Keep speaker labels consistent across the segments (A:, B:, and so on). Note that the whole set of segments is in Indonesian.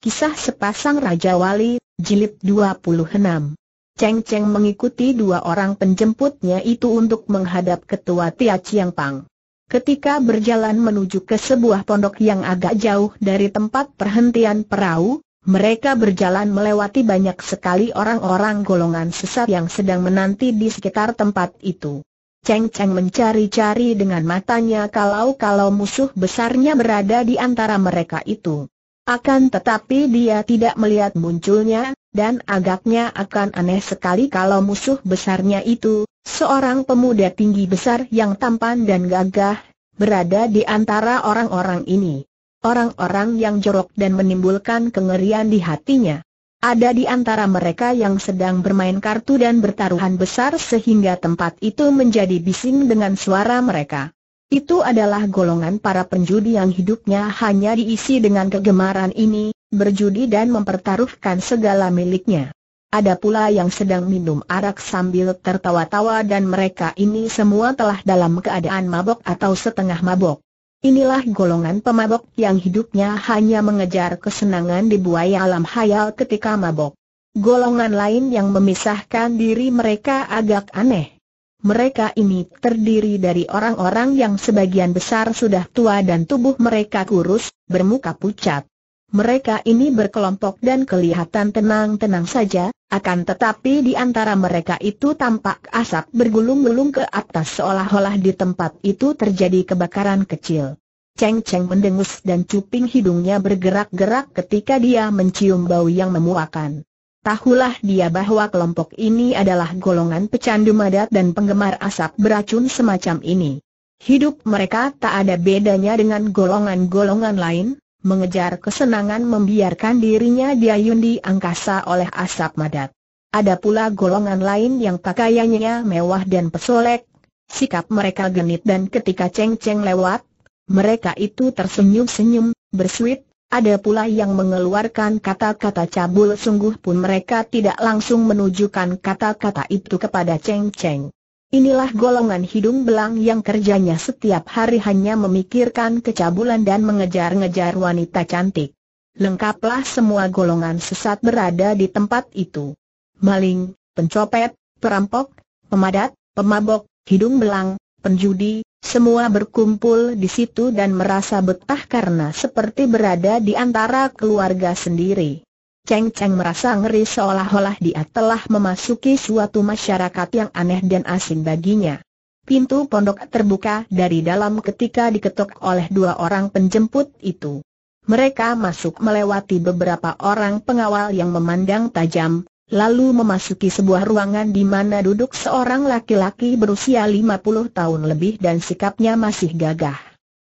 A: Kisah Sepasang Raja Wali, Jilid 26 Cheng Cheng mengikuti dua orang penjemputnya itu untuk menghadap ketua Tia Chiang Pang. Ketika berjalan menuju ke sebuah pondok yang agak jauh dari tempat perhentian perahu, mereka berjalan melewati banyak sekali orang-orang golongan sesat yang sedang menanti di sekitar tempat itu. Cheng Cheng mencari-cari dengan matanya kalau-kalau musuh besarnya berada di antara mereka itu. Akan tetapi dia tidak melihat munculnya, dan agaknya akan aneh sekali kalau musuh besarnya itu, seorang pemuda tinggi besar yang tampan dan gagah, berada di antara orang-orang ini. Orang-orang yang jorok dan menimbulkan kengerian di hatinya. Ada di antara mereka yang sedang bermain kartu dan bertaruhan besar sehingga tempat itu menjadi bising dengan suara mereka. Itu adalah golongan para penjudi yang hidupnya hanya diisi dengan kegemaran ini, berjudi dan mempertaruhkan segala miliknya. Ada pula yang sedang minum arak sambil tertawa-tawa dan mereka ini semua telah dalam keadaan mabok atau setengah mabok. Inilah golongan pemabok yang hidupnya hanya mengejar kesenangan di buaya alam hayal ketika mabok. Golongan lain yang memisahkan diri mereka agak aneh. Mereka ini terdiri dari orang-orang yang sebagian besar sudah tua dan tubuh mereka kurus, bermuka pucat. Mereka ini berkelompok dan kelihatan tenang-tenang saja, akan tetapi di antara mereka itu tampak asap bergulung-gulung ke atas seolah-olah di tempat itu terjadi kebakaran kecil. Cheng Cheng mendengus dan cuping hidungnya bergerak-gerak ketika dia mencium bau yang memuakan. Tahulah dia bahwa kelompok ini adalah golongan pecandu madat dan penggemar asap beracun semacam ini. Hidup mereka tak ada bedanya dengan golongan-golongan lain, mengejar kesenangan membiarkan dirinya diayun di angkasa oleh asap madat. Ada pula golongan lain yang pakaiannya mewah dan pesolek, sikap mereka genit dan ketika ceng-ceng lewat, mereka itu tersenyum-senyum, bersuit, ada pula yang mengeluarkan kata-kata cabul sungguh pun mereka tidak langsung menunjukkan kata-kata itu kepada Cheng Cheng. Inilah golongan hidung belang yang kerjanya setiap hari hanya memikirkan kecabulan dan mengejar-ngejar wanita cantik. Lengkaplah semua golongan sesat berada di tempat itu. Maling, pencopet, perampok, pemadat, pemabok, hidung belang, penjudi, semua berkumpul di situ dan merasa betah karena seperti berada di antara keluarga sendiri. Cheng Cheng merasa ngeri seolah-olah dia telah memasuki suatu masyarakat yang aneh dan asing baginya. Pintu pondok terbuka dari dalam ketika diketuk oleh dua orang penjemput itu. Mereka masuk melewati beberapa orang pengawal yang memandang tajam, lalu memasuki sebuah ruangan di mana duduk seorang laki-laki berusia 50 tahun lebih dan sikapnya masih gagah.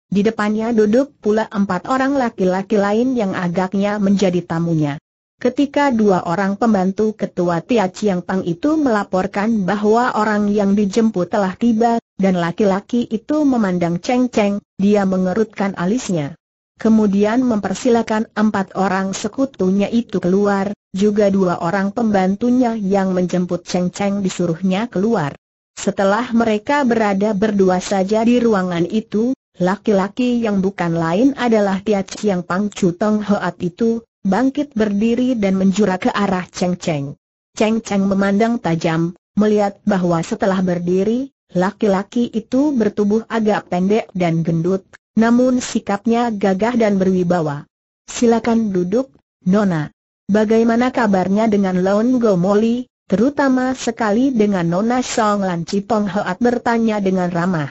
A: Di depannya duduk pula empat orang laki-laki lain yang agaknya menjadi tamunya. Ketika dua orang pembantu ketua Tia Chiang Pang itu melaporkan bahwa orang yang dijemput telah tiba, dan laki-laki itu memandang Cheng Cheng, dia mengerutkan alisnya kemudian mempersilakan empat orang sekutunya itu keluar, juga dua orang pembantunya yang menjemput Cheng Cheng disuruhnya keluar. Setelah mereka berada berdua saja di ruangan itu, laki-laki yang bukan lain adalah Tia Chiang Pang Chu Tong Hoat itu, bangkit berdiri dan menjurah ke arah Cheng Cheng. Cheng Cheng memandang tajam, melihat bahwa setelah berdiri, laki-laki itu bertubuh agak pendek dan gendut, namun sikapnya gagah dan berwibawa. Silakan duduk, Nona. Bagaimana kabarnya dengan Lon Gomoli, terutama sekali dengan Nona Song Lan Cipong Hoat bertanya dengan ramah.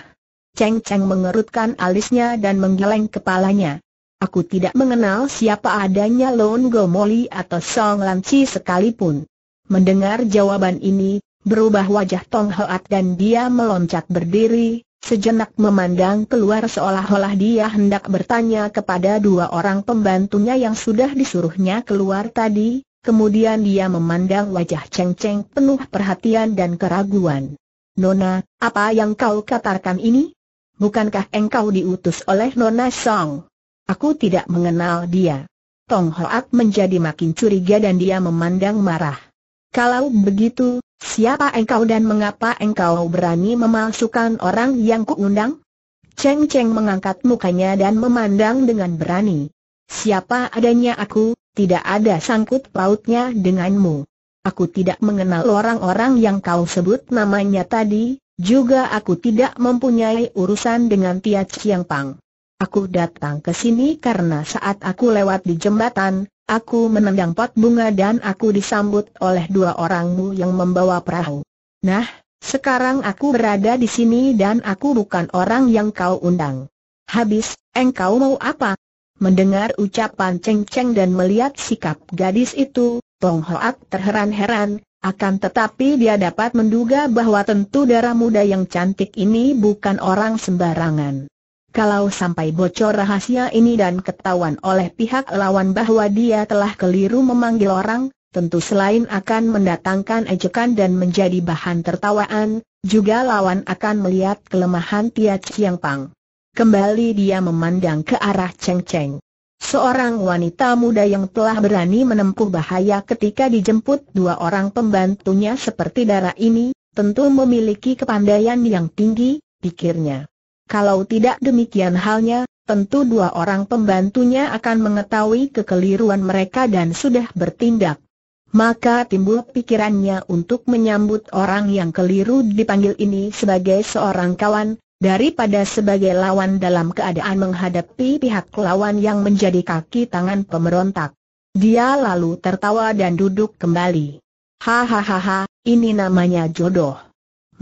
A: Cheng Cheng mengerutkan alisnya dan menggeleng kepalanya. Aku tidak mengenal siapa adanya Lon Gomoli atau Song Lan Chi sekalipun. Mendengar jawaban ini, berubah wajah Tong Hoat dan dia meloncat berdiri, sejenak memandang keluar seolah-olah dia hendak bertanya kepada dua orang pembantunya yang sudah disuruhnya keluar tadi, kemudian dia memandang wajah Cheng Cheng penuh perhatian dan keraguan. Nona, apa yang kau katakan ini? Bukankah engkau diutus oleh Nona Song? Aku tidak mengenal dia. Tong Hoat menjadi makin curiga dan dia memandang marah. Kalau begitu, Siapa engkau dan mengapa engkau berani memalsukan orang yang kuundang? Cheng Cheng mengangkat mukanya dan memandang dengan berani. Siapa adanya aku, tidak ada sangkut pautnya denganmu. Aku tidak mengenal orang-orang yang kau sebut namanya tadi, juga aku tidak mempunyai urusan dengan Tia Chiang Pang. Aku datang ke sini karena saat aku lewat di jembatan, Aku menendang pot bunga dan aku disambut oleh dua orangmu yang membawa perahu. Nah, sekarang aku berada di sini dan aku bukan orang yang kau undang. Habis, engkau mau apa? Mendengar ucapan Cheng Cheng dan melihat sikap gadis itu, Tong Hoak terheran-heran, akan tetapi dia dapat menduga bahwa tentu darah muda yang cantik ini bukan orang sembarangan. Kalau sampai bocor rahasia ini dan ketahuan oleh pihak lawan bahwa dia telah keliru memanggil orang, tentu selain akan mendatangkan ejekan dan menjadi bahan tertawaan, juga lawan akan melihat kelemahan Tia Chiang Pang. Kembali dia memandang ke arah Cheng Cheng. Seorang wanita muda yang telah berani menempuh bahaya ketika dijemput dua orang pembantunya seperti darah ini, tentu memiliki kepandaian yang tinggi, pikirnya. Kalau tidak demikian halnya, tentu dua orang pembantunya akan mengetahui kekeliruan mereka dan sudah bertindak. Maka timbul pikirannya untuk menyambut orang yang keliru dipanggil ini sebagai seorang kawan, daripada sebagai lawan dalam keadaan menghadapi pihak lawan yang menjadi kaki tangan pemberontak. Dia lalu tertawa dan duduk kembali. Hahaha, ini namanya jodoh.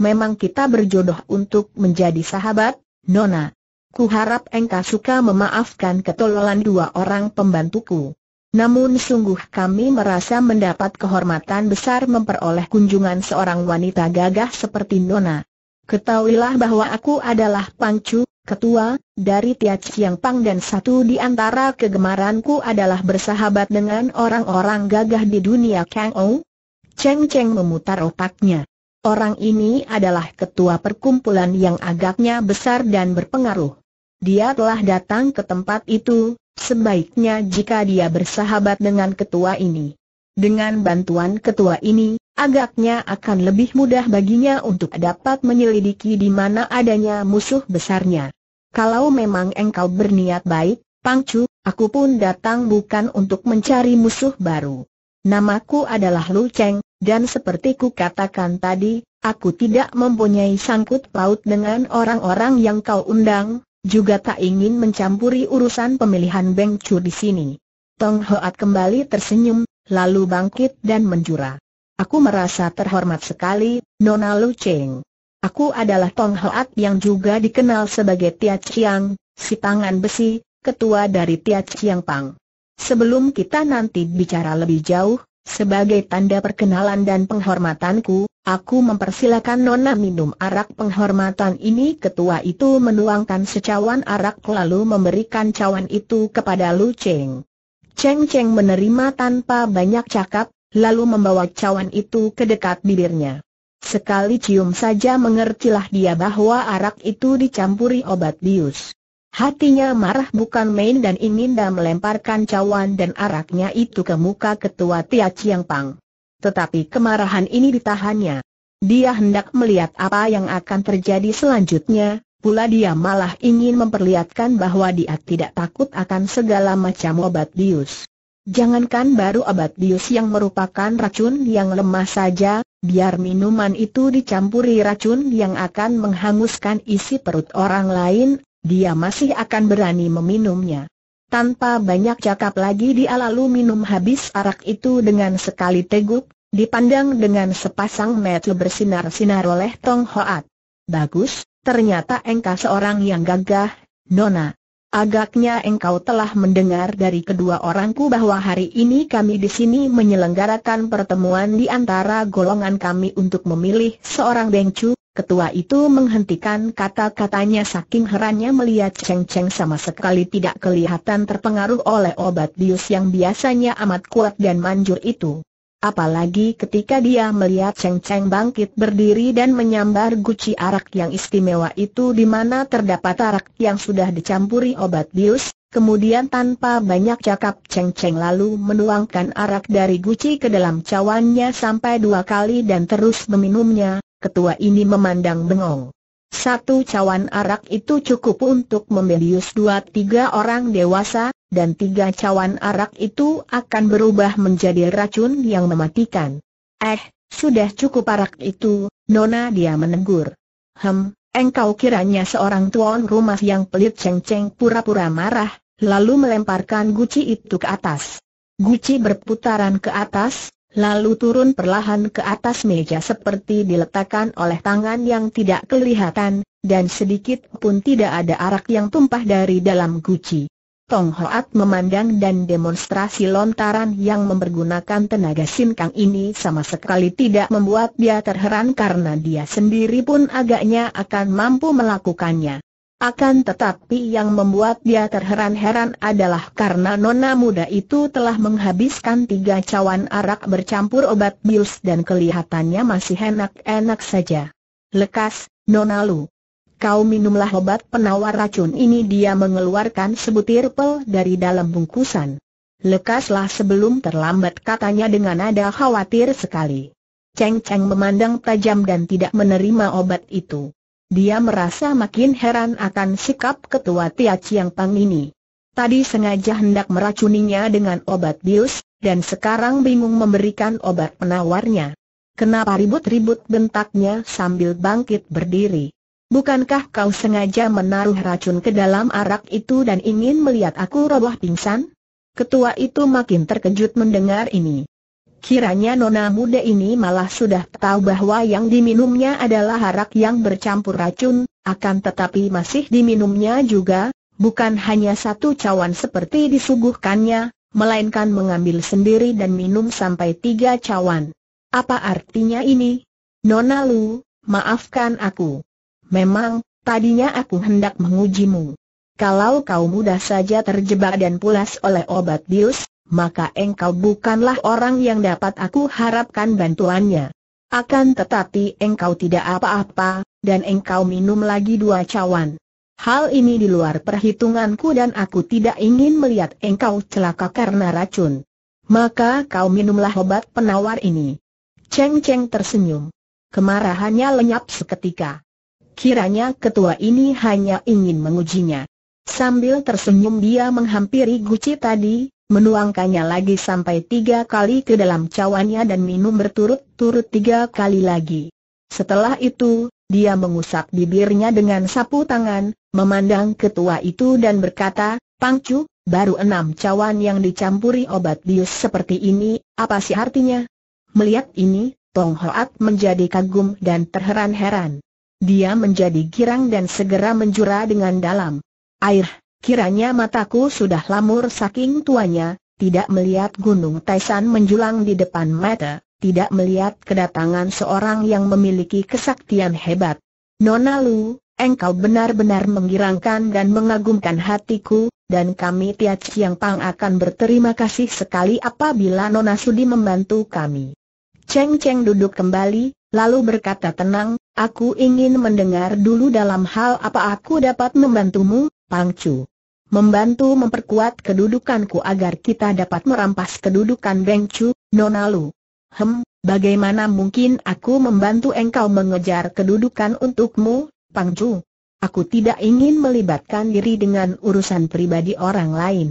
A: Memang kita berjodoh untuk menjadi sahabat, Nona. ku harap engkau suka memaafkan ketololan dua orang pembantuku. Namun sungguh kami merasa mendapat kehormatan besar memperoleh kunjungan seorang wanita gagah seperti Nona. Ketahuilah bahwa aku adalah Pangcu, ketua, dari Tiat Siang Pang dan satu di antara kegemaranku adalah bersahabat dengan orang-orang gagah di dunia Kang Ou. Cheng Cheng memutar otaknya. Orang ini adalah ketua perkumpulan yang agaknya besar dan berpengaruh. Dia telah datang ke tempat itu, sebaiknya jika dia bersahabat dengan ketua ini. Dengan bantuan ketua ini, agaknya akan lebih mudah baginya untuk dapat menyelidiki di mana adanya musuh besarnya. Kalau memang engkau berniat baik, Pangcu, aku pun datang bukan untuk mencari musuh baru. Namaku adalah Lu Cheng, dan seperti ku katakan tadi, aku tidak mempunyai sangkut paut dengan orang-orang yang kau undang, juga tak ingin mencampuri urusan pemilihan Beng Chu di sini. Tong Hoat kembali tersenyum, lalu bangkit dan menjura. Aku merasa terhormat sekali, Nona Lu Cheng. Aku adalah Tong Hoat yang juga dikenal sebagai Tia Chiang, si tangan besi, ketua dari Tia Chiang Pang. Sebelum kita nanti bicara lebih jauh, sebagai tanda perkenalan dan penghormatanku, aku mempersilakan Nona minum arak penghormatan ini Ketua itu menuangkan secawan arak lalu memberikan cawan itu kepada Lu Cheng Cheng Cheng menerima tanpa banyak cakap, lalu membawa cawan itu ke dekat bibirnya Sekali cium saja mengertilah dia bahwa arak itu dicampuri obat bius Hatinya marah bukan main dan ingin dah melemparkan cawan dan araknya itu ke muka ketua Tia Chiang Pang. Tetapi kemarahan ini ditahannya. Dia hendak melihat apa yang akan terjadi selanjutnya, pula dia malah ingin memperlihatkan bahwa dia tidak takut akan segala macam obat bius. Jangankan baru obat bius yang merupakan racun yang lemah saja, biar minuman itu dicampuri racun yang akan menghanguskan isi perut orang lain, dia masih akan berani meminumnya. Tanpa banyak cakap lagi dia lalu minum habis arak itu dengan sekali teguk, dipandang dengan sepasang mata bersinar-sinar oleh Tong Hoat. Bagus, ternyata engkau seorang yang gagah, Nona. Agaknya engkau telah mendengar dari kedua orangku bahwa hari ini kami di sini menyelenggarakan pertemuan di antara golongan kami untuk memilih seorang bengcu, Ketua itu menghentikan kata-katanya saking herannya melihat Cheng Cheng sama sekali tidak kelihatan terpengaruh oleh obat bius yang biasanya amat kuat dan manjur itu. Apalagi ketika dia melihat Cheng Cheng bangkit berdiri dan menyambar guci arak yang istimewa itu di mana terdapat arak yang sudah dicampuri obat bius, kemudian tanpa banyak cakap Cheng Cheng lalu menuangkan arak dari guci ke dalam cawannya sampai dua kali dan terus meminumnya, ketua ini memandang bengong. Satu cawan arak itu cukup untuk membelius dua tiga orang dewasa, dan tiga cawan arak itu akan berubah menjadi racun yang mematikan. Eh, sudah cukup arak itu, Nona dia menegur. Hem, engkau kiranya seorang tuan rumah yang pelit ceng-ceng pura-pura marah, lalu melemparkan guci itu ke atas. Guci berputaran ke atas, lalu turun perlahan ke atas meja seperti diletakkan oleh tangan yang tidak kelihatan, dan sedikit pun tidak ada arak yang tumpah dari dalam guci. Tong Hoat memandang dan demonstrasi lontaran yang mempergunakan tenaga sinkang ini sama sekali tidak membuat dia terheran karena dia sendiri pun agaknya akan mampu melakukannya. Akan tetapi yang membuat dia terheran-heran adalah karena nona muda itu telah menghabiskan tiga cawan arak bercampur obat bius dan kelihatannya masih enak-enak saja. Lekas, nona lu. Kau minumlah obat penawar racun ini dia mengeluarkan sebutir pel dari dalam bungkusan. Lekaslah sebelum terlambat katanya dengan nada khawatir sekali. Ceng Ceng memandang tajam dan tidak menerima obat itu. Dia merasa makin heran akan sikap ketua Tia Chiang Pang ini. Tadi sengaja hendak meracuninya dengan obat bius, dan sekarang bingung memberikan obat penawarnya. Kenapa ribut-ribut bentaknya sambil bangkit berdiri? Bukankah kau sengaja menaruh racun ke dalam arak itu dan ingin melihat aku roboh pingsan? Ketua itu makin terkejut mendengar ini. Kiranya nona muda ini malah sudah tahu bahwa yang diminumnya adalah harak yang bercampur racun, akan tetapi masih diminumnya juga, bukan hanya satu cawan seperti disuguhkannya, melainkan mengambil sendiri dan minum sampai tiga cawan. Apa artinya ini? Nona Lu, maafkan aku. Memang, tadinya aku hendak mengujimu. Kalau kau mudah saja terjebak dan pulas oleh obat bius, maka engkau bukanlah orang yang dapat aku harapkan bantuannya. Akan tetapi engkau tidak apa-apa, dan engkau minum lagi dua cawan. Hal ini di luar perhitunganku dan aku tidak ingin melihat engkau celaka karena racun. Maka kau minumlah obat penawar ini. Cheng Cheng tersenyum. Kemarahannya lenyap seketika. Kiranya ketua ini hanya ingin mengujinya. Sambil tersenyum dia menghampiri guci tadi, menuangkannya lagi sampai tiga kali ke dalam cawannya dan minum berturut-turut tiga kali lagi. Setelah itu, dia mengusap bibirnya dengan sapu tangan, memandang ketua itu dan berkata, Pangcu, baru enam cawan yang dicampuri obat bius seperti ini, apa sih artinya? Melihat ini, Tong Hoat menjadi kagum dan terheran-heran. Dia menjadi girang dan segera menjura dengan dalam. Air, Kiranya mataku sudah lamur saking tuanya, tidak melihat gunung Taisan menjulang di depan mata, tidak melihat kedatangan seorang yang memiliki kesaktian hebat. Nona Lu, engkau benar-benar menggirangkan dan mengagumkan hatiku, dan kami Tia Chiang Pang akan berterima kasih sekali apabila Nona Sudi membantu kami. Cheng Cheng duduk kembali, lalu berkata tenang, aku ingin mendengar dulu dalam hal apa aku dapat membantumu, Pang Chu membantu memperkuat kedudukanku agar kita dapat merampas kedudukan Beng Chu, Nona Lu. Hem, bagaimana mungkin aku membantu engkau mengejar kedudukan untukmu, Pang Chu? Aku tidak ingin melibatkan diri dengan urusan pribadi orang lain.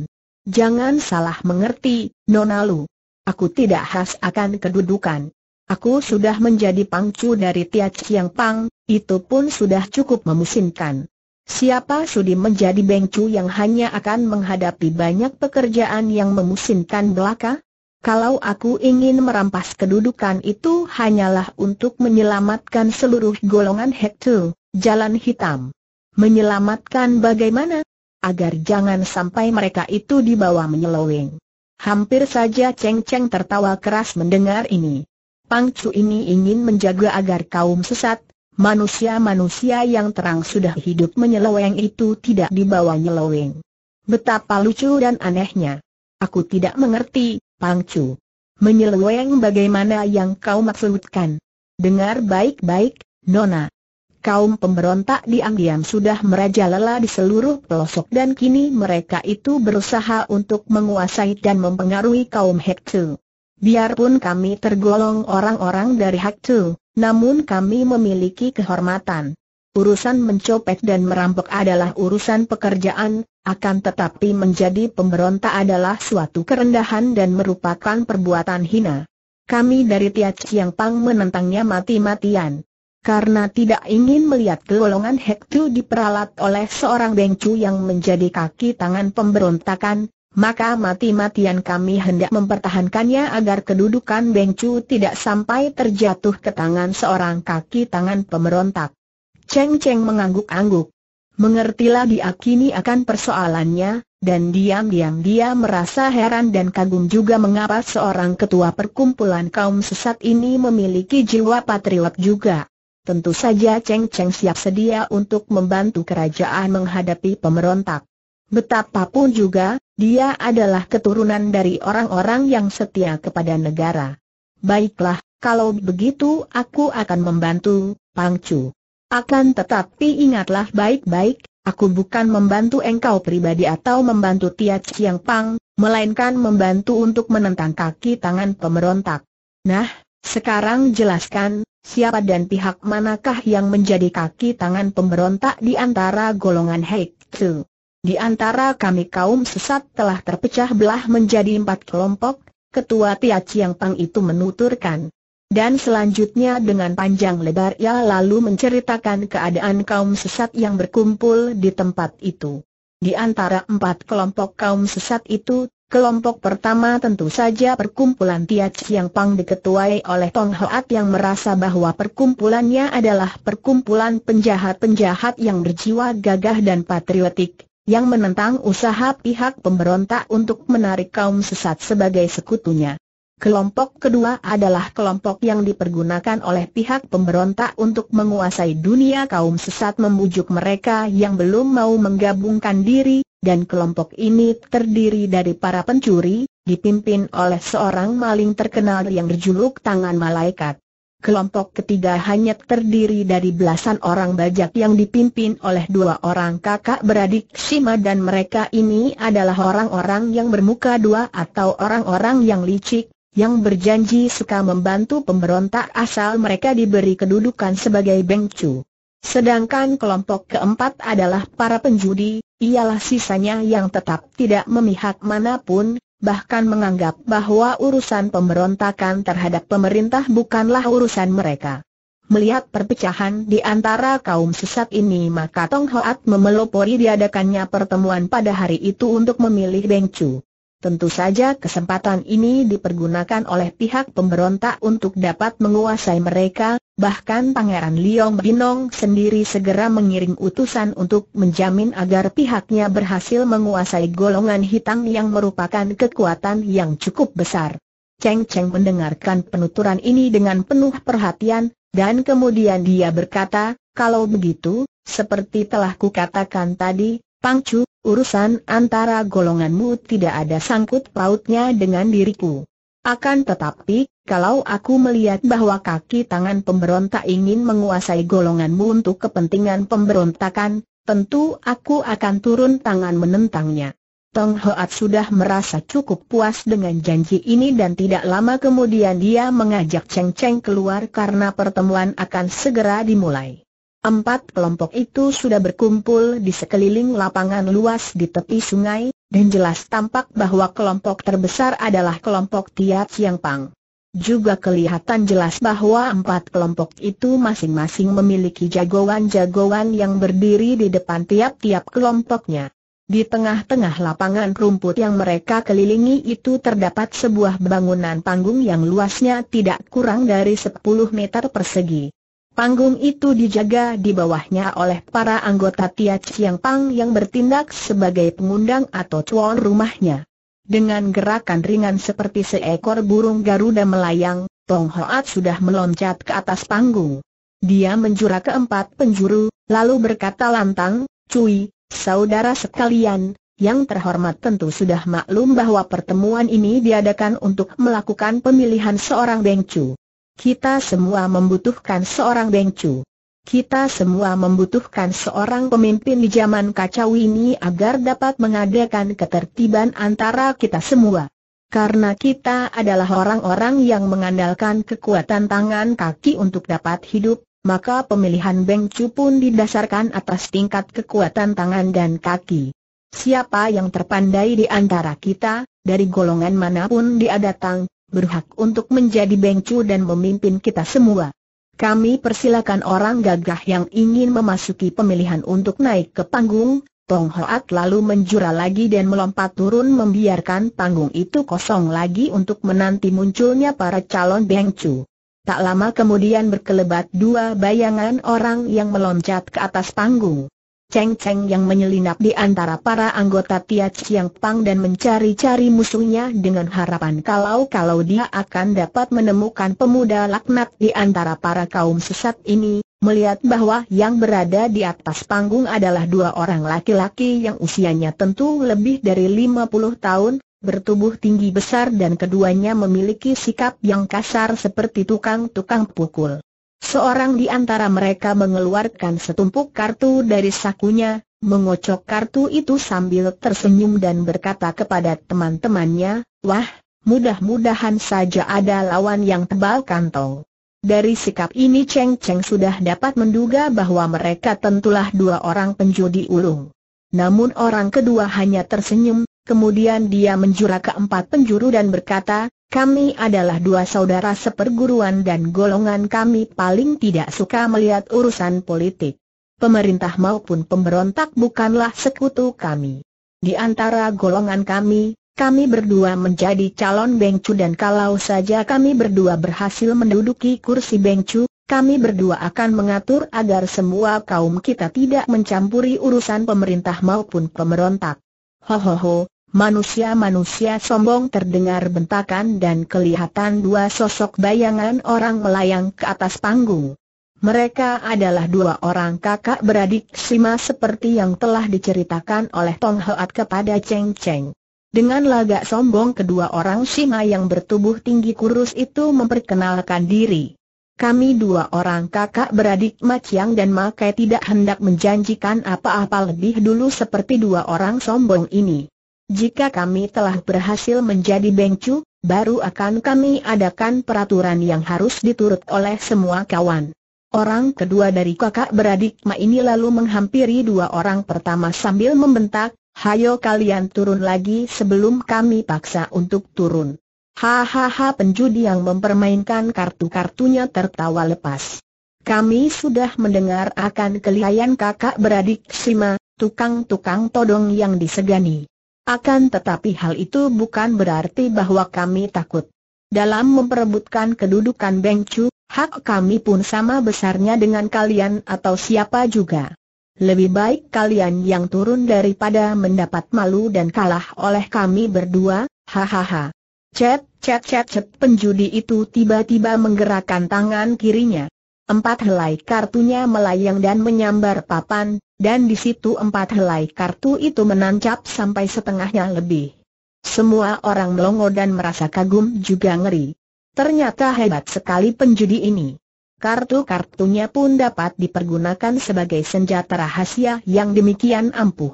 A: Jangan salah mengerti, Nona Lu. Aku tidak khas akan kedudukan. Aku sudah menjadi pangcu dari Tia Chiang Pang, itu pun sudah cukup memusinkan. Siapa sudi menjadi bengcu yang hanya akan menghadapi banyak pekerjaan yang memusinkan belaka? Kalau aku ingin merampas kedudukan itu hanyalah untuk menyelamatkan seluruh golongan Hektu, Jalan Hitam. Menyelamatkan bagaimana? Agar jangan sampai mereka itu dibawa menyeloweng. Hampir saja Cheng Cheng tertawa keras mendengar ini. Pangcu ini ingin menjaga agar kaum sesat, Manusia-manusia yang terang sudah hidup menyeloweng itu tidak dibawa nyeloweng. Betapa lucu dan anehnya. Aku tidak mengerti, Pangcu. Menyeloweng? bagaimana yang kau maksudkan? Dengar baik-baik, Nona. Kaum pemberontak diam-diam sudah merajalela di seluruh pelosok dan kini mereka itu berusaha untuk menguasai dan mempengaruhi kaum Hektu. Biarpun kami tergolong orang-orang dari Hektu, namun kami memiliki kehormatan. Urusan mencopet dan merampok adalah urusan pekerjaan, akan tetapi menjadi pemberontak adalah suatu kerendahan dan merupakan perbuatan hina. Kami dari Tiat Siang Pang menentangnya mati-matian. Karena tidak ingin melihat golongan Hektu diperalat oleh seorang Bengcu yang menjadi kaki tangan pemberontakan, maka mati-matian kami hendak mempertahankannya agar kedudukan Beng tidak sampai terjatuh ke tangan seorang kaki tangan pemberontak. Cheng Cheng mengangguk-angguk. Mengertilah diakini akan persoalannya, dan diam-diam dia merasa heran dan kagum juga mengapa seorang ketua perkumpulan kaum sesat ini memiliki jiwa patriot juga. Tentu saja Cheng Cheng siap sedia untuk membantu kerajaan menghadapi pemberontak. Betapapun juga, dia adalah keturunan dari orang-orang yang setia kepada negara. Baiklah, kalau begitu aku akan membantu, Pangcu. Akan tetapi ingatlah baik-baik, aku bukan membantu engkau pribadi atau membantu Tia Chiang Pang, melainkan membantu untuk menentang kaki tangan pemberontak. Nah, sekarang jelaskan, siapa dan pihak manakah yang menjadi kaki tangan pemberontak di antara golongan Heik Chu? Di antara kami kaum sesat telah terpecah belah menjadi empat kelompok, ketua Tia Chiang Pang itu menuturkan. Dan selanjutnya dengan panjang lebar ia lalu menceritakan keadaan kaum sesat yang berkumpul di tempat itu. Di antara empat kelompok kaum sesat itu, kelompok pertama tentu saja perkumpulan Tia Chiang Pang diketuai oleh Tong Hoat yang merasa bahwa perkumpulannya adalah perkumpulan penjahat-penjahat yang berjiwa gagah dan patriotik yang menentang usaha pihak pemberontak untuk menarik kaum sesat sebagai sekutunya. Kelompok kedua adalah kelompok yang dipergunakan oleh pihak pemberontak untuk menguasai dunia kaum sesat membujuk mereka yang belum mau menggabungkan diri, dan kelompok ini terdiri dari para pencuri, dipimpin oleh seorang maling terkenal yang berjuluk Tangan Malaikat. Kelompok ketiga hanya terdiri dari belasan orang bajak yang dipimpin oleh dua orang kakak beradik Shima dan mereka ini adalah orang-orang yang bermuka dua atau orang-orang yang licik, yang berjanji suka membantu pemberontak asal mereka diberi kedudukan sebagai bengcu. Sedangkan kelompok keempat adalah para penjudi, ialah sisanya yang tetap tidak memihak manapun, bahkan menganggap bahwa urusan pemberontakan terhadap pemerintah bukanlah urusan mereka. Melihat perpecahan di antara kaum sesat ini maka Tong Hoat memelopori diadakannya pertemuan pada hari itu untuk memilih Beng Chu. Tentu saja kesempatan ini dipergunakan oleh pihak pemberontak untuk dapat menguasai mereka, bahkan Pangeran Liong Binong sendiri segera mengirim utusan untuk menjamin agar pihaknya berhasil menguasai golongan hitam yang merupakan kekuatan yang cukup besar. Cheng Cheng mendengarkan penuturan ini dengan penuh perhatian, dan kemudian dia berkata, kalau begitu, seperti telah kukatakan tadi, Pangcu, Urusan antara golonganmu tidak ada sangkut pautnya dengan diriku. Akan tetapi, kalau aku melihat bahwa kaki tangan pemberontak ingin menguasai golonganmu untuk kepentingan pemberontakan, tentu aku akan turun tangan menentangnya. Tong Hoat sudah merasa cukup puas dengan janji ini dan tidak lama kemudian dia mengajak Cheng Cheng keluar karena pertemuan akan segera dimulai. Empat kelompok itu sudah berkumpul di sekeliling lapangan luas di tepi sungai, dan jelas tampak bahwa kelompok terbesar adalah kelompok Tiat Siang Pang. Juga kelihatan jelas bahwa empat kelompok itu masing-masing memiliki jagoan-jagoan yang berdiri di depan tiap-tiap kelompoknya. Di tengah-tengah lapangan rumput yang mereka kelilingi itu terdapat sebuah bangunan panggung yang luasnya tidak kurang dari 10 meter persegi. Panggung itu dijaga di bawahnya oleh para anggota Tia Chiang Pang yang bertindak sebagai pengundang atau tuan rumahnya. Dengan gerakan ringan seperti seekor burung Garuda melayang, Tong Hoat sudah meloncat ke atas panggung. Dia menjura keempat penjuru, lalu berkata lantang, Cui, saudara sekalian, yang terhormat tentu sudah maklum bahwa pertemuan ini diadakan untuk melakukan pemilihan seorang Bengcu. Kita semua membutuhkan seorang bengcu. Kita semua membutuhkan seorang pemimpin di zaman kacau ini agar dapat mengadakan ketertiban antara kita semua. Karena kita adalah orang-orang yang mengandalkan kekuatan tangan kaki untuk dapat hidup, maka pemilihan bengcu pun didasarkan atas tingkat kekuatan tangan dan kaki. Siapa yang terpandai di antara kita, dari golongan manapun dia datang, berhak untuk menjadi bengcu dan memimpin kita semua. Kami persilakan orang gagah yang ingin memasuki pemilihan untuk naik ke panggung, Tong Hoat lalu menjura lagi dan melompat turun membiarkan panggung itu kosong lagi untuk menanti munculnya para calon bengcu. Tak lama kemudian berkelebat dua bayangan orang yang meloncat ke atas panggung. Cheng Cheng yang menyelinap di antara para anggota Tia Chiang Pang dan mencari-cari musuhnya dengan harapan kalau-kalau dia akan dapat menemukan pemuda laknat di antara para kaum sesat ini, melihat bahwa yang berada di atas panggung adalah dua orang laki-laki yang usianya tentu lebih dari 50 tahun, bertubuh tinggi besar dan keduanya memiliki sikap yang kasar seperti tukang-tukang pukul. Seorang di antara mereka mengeluarkan setumpuk kartu dari sakunya, mengocok kartu itu sambil tersenyum dan berkata kepada teman-temannya, Wah, mudah-mudahan saja ada lawan yang tebal kantong. Dari sikap ini Cheng Cheng sudah dapat menduga bahwa mereka tentulah dua orang penjudi ulung. Namun orang kedua hanya tersenyum, kemudian dia menjura ke empat penjuru dan berkata, kami adalah dua saudara seperguruan dan golongan kami paling tidak suka melihat urusan politik. Pemerintah maupun pemberontak bukanlah sekutu kami. Di antara golongan kami, kami berdua menjadi calon Bengcu dan kalau saja kami berdua berhasil menduduki kursi Bengcu, kami berdua akan mengatur agar semua kaum kita tidak mencampuri urusan pemerintah maupun pemberontak. Hohoho, Manusia-manusia sombong terdengar bentakan dan kelihatan dua sosok bayangan orang melayang ke atas panggung. Mereka adalah dua orang kakak beradik Sima seperti yang telah diceritakan oleh Tong Hoat kepada Cheng Cheng. Dengan lagak sombong kedua orang Sima yang bertubuh tinggi kurus itu memperkenalkan diri. Kami dua orang kakak beradik Maciang dan Makai tidak hendak menjanjikan apa-apa lebih dulu seperti dua orang sombong ini. Jika kami telah berhasil menjadi bengcu, baru akan kami adakan peraturan yang harus diturut oleh semua kawan. Orang kedua dari kakak beradik Ma ini lalu menghampiri dua orang pertama sambil membentak, Hayo kalian turun lagi sebelum kami paksa untuk turun. Hahaha penjudi yang mempermainkan kartu-kartunya tertawa lepas. Kami sudah mendengar akan kelihayan kakak beradik Sima, tukang-tukang todong yang disegani. Akan tetapi hal itu bukan berarti bahwa kami takut. Dalam memperebutkan kedudukan Beng Chu, hak kami pun sama besarnya dengan kalian atau siapa juga. Lebih baik kalian yang turun daripada mendapat malu dan kalah oleh kami berdua, hahaha. Cet, cet, cet, cet, penjudi itu tiba-tiba menggerakkan tangan kirinya. Empat helai kartunya melayang dan menyambar papan, dan di situ empat helai kartu itu menancap sampai setengahnya lebih. Semua orang melongo dan merasa kagum juga ngeri. Ternyata hebat sekali penjudi ini. Kartu-kartunya pun dapat dipergunakan sebagai senjata rahasia yang demikian ampuh.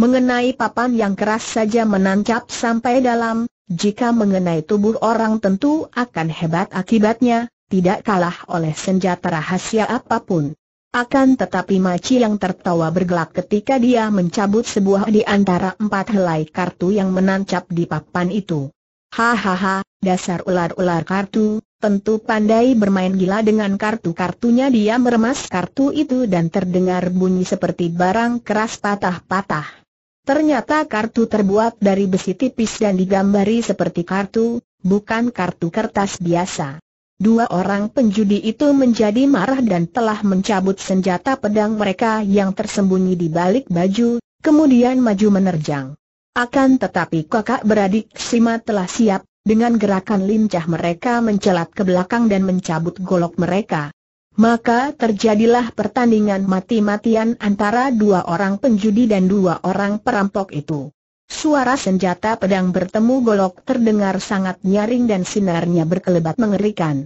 A: Mengenai papan yang keras saja menancap sampai dalam, jika mengenai tubuh orang tentu akan hebat akibatnya, tidak kalah oleh senjata rahasia apapun. Akan tetapi Maci yang tertawa bergelak ketika dia mencabut sebuah di antara empat helai kartu yang menancap di papan itu. Hahaha, dasar ular-ular kartu, tentu pandai bermain gila dengan kartu-kartunya dia meremas kartu itu dan terdengar bunyi seperti barang keras patah-patah. Ternyata kartu terbuat dari besi tipis dan digambari seperti kartu, bukan kartu kertas biasa. Dua orang penjudi itu menjadi marah dan telah mencabut senjata pedang mereka yang tersembunyi di balik baju, kemudian maju menerjang. Akan tetapi kakak beradik Sima telah siap, dengan gerakan lincah mereka mencelat ke belakang dan mencabut golok mereka. Maka terjadilah pertandingan mati-matian antara dua orang penjudi dan dua orang perampok itu. Suara senjata pedang bertemu golok terdengar sangat nyaring dan sinarnya berkelebat mengerikan.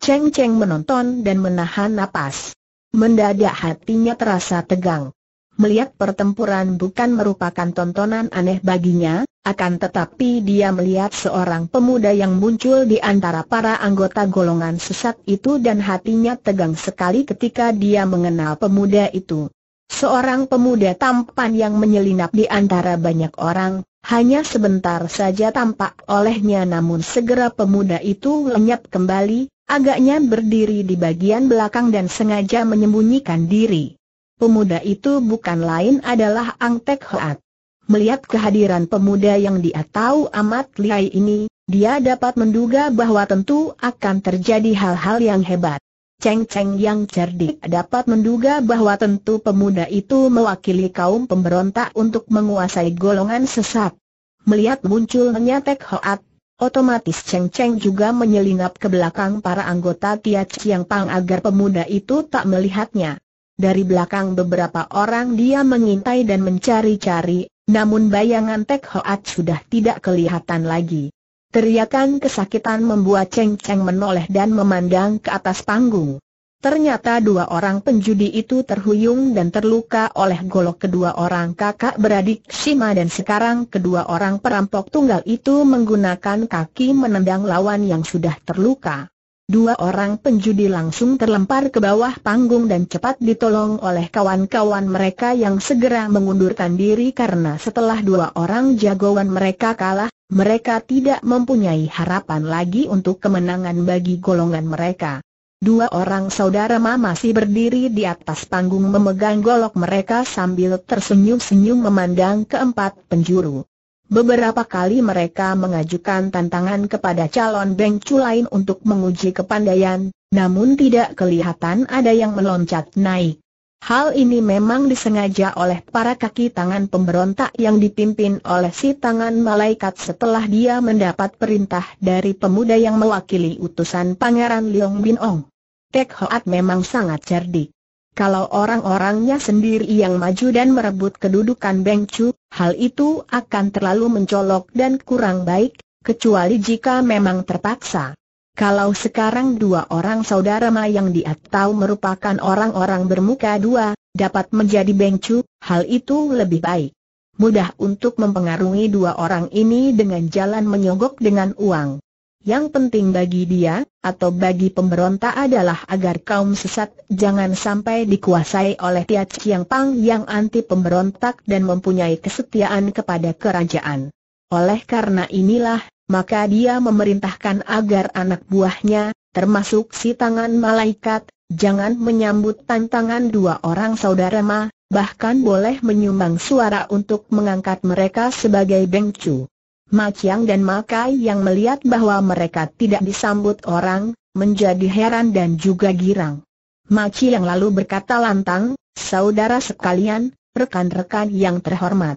A: Cheng Cheng menonton dan menahan napas. Mendadak hatinya terasa tegang. Melihat pertempuran bukan merupakan tontonan aneh baginya, akan tetapi dia melihat seorang pemuda yang muncul di antara para anggota golongan sesat itu dan hatinya tegang sekali ketika dia mengenal pemuda itu. Seorang pemuda tampan yang menyelinap di antara banyak orang, hanya sebentar saja tampak olehnya namun segera pemuda itu lenyap kembali, agaknya berdiri di bagian belakang dan sengaja menyembunyikan diri. Pemuda itu bukan lain adalah Ang Tek Hoat. Melihat kehadiran pemuda yang dia tahu amat lihai ini, dia dapat menduga bahwa tentu akan terjadi hal-hal yang hebat. Cheng Cheng yang cerdik dapat menduga bahwa tentu pemuda itu mewakili kaum pemberontak untuk menguasai golongan sesat. Melihat munculnya Tek Hoat, otomatis Cheng Cheng juga menyelinap ke belakang para anggota Tia Chiang Pang agar pemuda itu tak melihatnya. Dari belakang beberapa orang dia mengintai dan mencari-cari, namun bayangan Tek Hoat sudah tidak kelihatan lagi. Teriakan kesakitan membuat Cheng Cheng menoleh dan memandang ke atas panggung. Ternyata dua orang penjudi itu terhuyung dan terluka oleh golok kedua orang kakak beradik Sima dan sekarang kedua orang perampok tunggal itu menggunakan kaki menendang lawan yang sudah terluka. Dua orang penjudi langsung terlempar ke bawah panggung dan cepat ditolong oleh kawan-kawan mereka yang segera mengundurkan diri karena setelah dua orang jagoan mereka kalah, mereka tidak mempunyai harapan lagi untuk kemenangan bagi golongan mereka. Dua orang saudara Ma masih berdiri di atas panggung memegang golok mereka sambil tersenyum-senyum memandang keempat penjuru. Beberapa kali mereka mengajukan tantangan kepada calon Beng lain untuk menguji kepandaian, namun tidak kelihatan ada yang meloncat naik. Hal ini memang disengaja oleh para kaki tangan pemberontak yang dipimpin oleh si tangan malaikat setelah dia mendapat perintah dari pemuda yang mewakili utusan Pangeran Leong Bin Ong. Tek Hoat memang sangat cerdik. Kalau orang-orangnya sendiri yang maju dan merebut kedudukan Beng Chu, hal itu akan terlalu mencolok dan kurang baik, kecuali jika memang terpaksa. Kalau sekarang dua orang saudara Ma yang dia tahu merupakan orang-orang bermuka dua, dapat menjadi bengcu, hal itu lebih baik. Mudah untuk mempengaruhi dua orang ini dengan jalan menyogok dengan uang. Yang penting bagi dia, atau bagi pemberontak adalah agar kaum sesat jangan sampai dikuasai oleh Tia Chiang Pang yang anti pemberontak dan mempunyai kesetiaan kepada kerajaan. Oleh karena inilah, maka dia memerintahkan agar anak buahnya, termasuk si tangan malaikat, jangan menyambut tantangan dua orang saudara ma, bahkan boleh menyumbang suara untuk mengangkat mereka sebagai bengcu. Ma Chiang dan Ma Kai yang melihat bahwa mereka tidak disambut orang, menjadi heran dan juga girang. Ma Chiang lalu berkata lantang, saudara sekalian, rekan-rekan yang terhormat.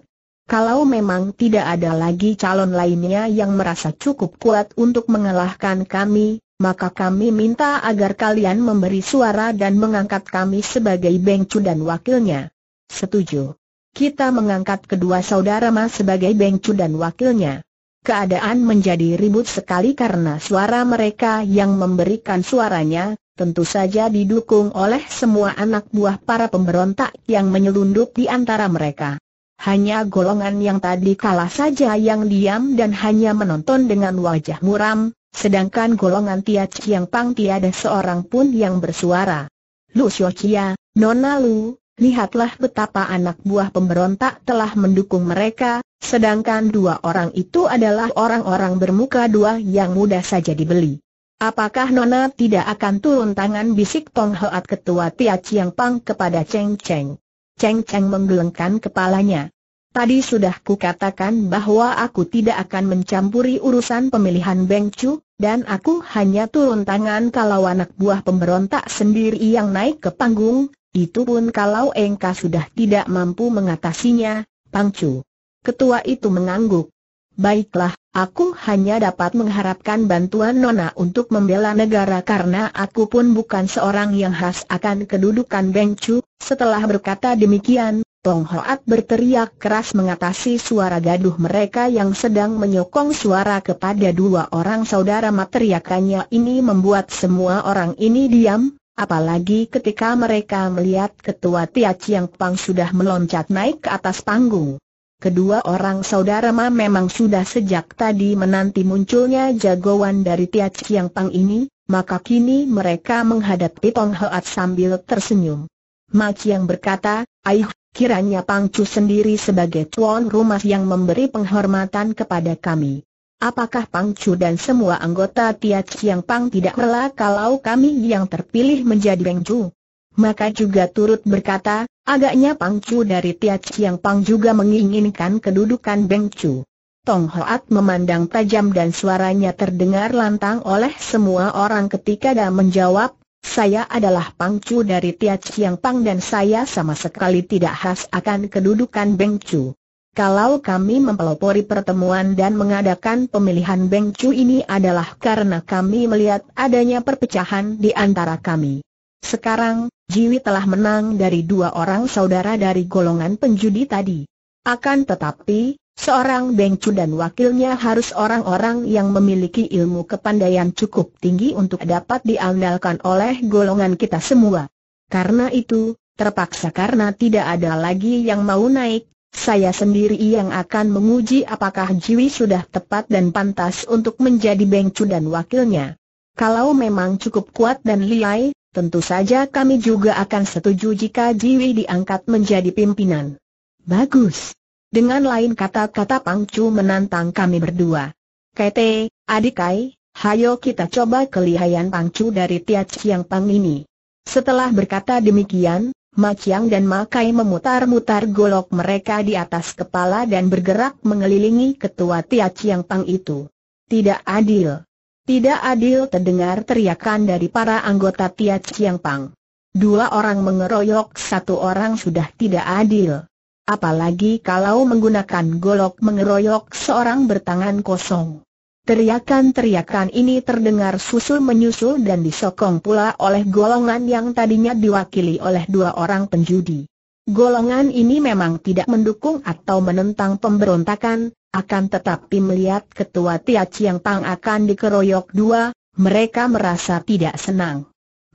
A: Kalau memang tidak ada lagi calon lainnya yang merasa cukup kuat untuk mengalahkan kami, maka kami minta agar kalian memberi suara dan mengangkat kami sebagai Bengcu dan wakilnya. Setuju. Kita mengangkat kedua saudara Mas sebagai Bengcu dan wakilnya. Keadaan menjadi ribut sekali karena suara mereka yang memberikan suaranya tentu saja didukung oleh semua anak buah para pemberontak yang menyelundup di antara mereka. Hanya golongan yang tadi kalah saja yang diam dan hanya menonton dengan wajah muram, sedangkan golongan Tia Chiang Pang tiada seorang pun yang bersuara. Lu Xiu Chia, Nona Lu, lihatlah betapa anak buah pemberontak telah mendukung mereka, sedangkan dua orang itu adalah orang-orang bermuka dua yang mudah saja dibeli. Apakah Nona tidak akan turun tangan bisik Tong Hoat Ketua Tia Chiang Pang kepada Cheng Cheng? Cheng Cheng menggelengkan kepalanya. Tadi sudah ku katakan bahwa aku tidak akan mencampuri urusan pemilihan Beng Chu, dan aku hanya turun tangan kalau anak buah pemberontak sendiri yang naik ke panggung, itu pun kalau Engka sudah tidak mampu mengatasinya, Pang Chu. Ketua itu mengangguk. Baiklah, Aku hanya dapat mengharapkan bantuan Nona untuk membela negara karena aku pun bukan seorang yang khas akan kedudukan Beng Chu. Setelah berkata demikian, Tong Hoat berteriak keras mengatasi suara gaduh mereka yang sedang menyokong suara kepada dua orang saudara materiakannya ini membuat semua orang ini diam, apalagi ketika mereka melihat ketua Tia Chiang Pang sudah meloncat naik ke atas panggung. Kedua orang saudara Ma memang sudah sejak tadi menanti munculnya jagoan dari Tia Chiang Pang ini, maka kini mereka menghadapi Tong Hoat sambil tersenyum. Ma Chiang berkata, Aih, kiranya Pang Chu sendiri sebagai tuan rumah yang memberi penghormatan kepada kami. Apakah Pang Chu dan semua anggota Tia Chiang Pang tidak rela kalau kami yang terpilih menjadi Beng Chu? Maka juga turut berkata, Agaknya Pangcu dari Chiang Pang juga menginginkan kedudukan Beng Chu. Tong Hoat memandang tajam dan suaranya terdengar lantang oleh semua orang ketika dia menjawab, saya adalah Pangcu dari Chiang Pang dan saya sama sekali tidak khas akan kedudukan Beng Chu. Kalau kami mempelopori pertemuan dan mengadakan pemilihan Beng Chu ini adalah karena kami melihat adanya perpecahan di antara kami. Sekarang, Jiwi telah menang dari dua orang saudara dari golongan penjudi tadi. Akan tetapi, seorang Bengcu dan wakilnya harus orang-orang yang memiliki ilmu kepandaian cukup tinggi untuk dapat diandalkan oleh golongan kita semua. Karena itu, terpaksa karena tidak ada lagi yang mau naik, saya sendiri yang akan menguji apakah Jiwi sudah tepat dan pantas untuk menjadi Bengcu dan wakilnya. Kalau memang cukup kuat dan liai, Tentu saja kami juga akan setuju jika Jiwi diangkat menjadi pimpinan. Bagus. Dengan lain kata-kata Pangcu menantang kami berdua. Kete, Adikai, hayo kita coba kelihayan Pangcu dari Tia Chiang Pang ini. Setelah berkata demikian, Ma Maciang dan Ma Makai memutar-mutar golok mereka di atas kepala dan bergerak mengelilingi ketua Tia Chiang Pang itu. Tidak adil. Tidak adil terdengar teriakan dari para anggota Tia Chiang Pang. Dua orang mengeroyok satu orang sudah tidak adil. Apalagi kalau menggunakan golok mengeroyok seorang bertangan kosong. Teriakan-teriakan ini terdengar susul-menyusul dan disokong pula oleh golongan yang tadinya diwakili oleh dua orang penjudi. Golongan ini memang tidak mendukung atau menentang pemberontakan, akan tetapi melihat ketua Tia Chiang Pang akan dikeroyok dua, mereka merasa tidak senang.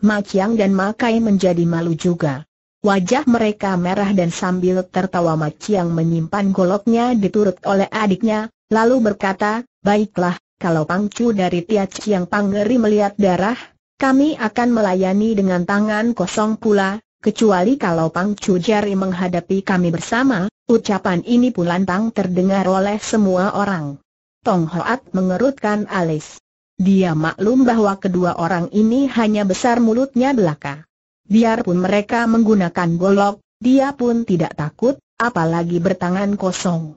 A: Ma Chiang dan Ma Kai menjadi malu juga. Wajah mereka merah dan sambil tertawa Ma Chiang menyimpan goloknya diturut oleh adiknya, lalu berkata, Baiklah, kalau Pangcu dari Tia Chiang Pang ngeri melihat darah, kami akan melayani dengan tangan kosong pula, kecuali kalau Pang Chu Jari menghadapi kami bersama, ucapan ini pun lantang terdengar oleh semua orang. Tong Hoat mengerutkan alis. Dia maklum bahwa kedua orang ini hanya besar mulutnya belaka. Biarpun mereka menggunakan golok, dia pun tidak takut, apalagi bertangan kosong.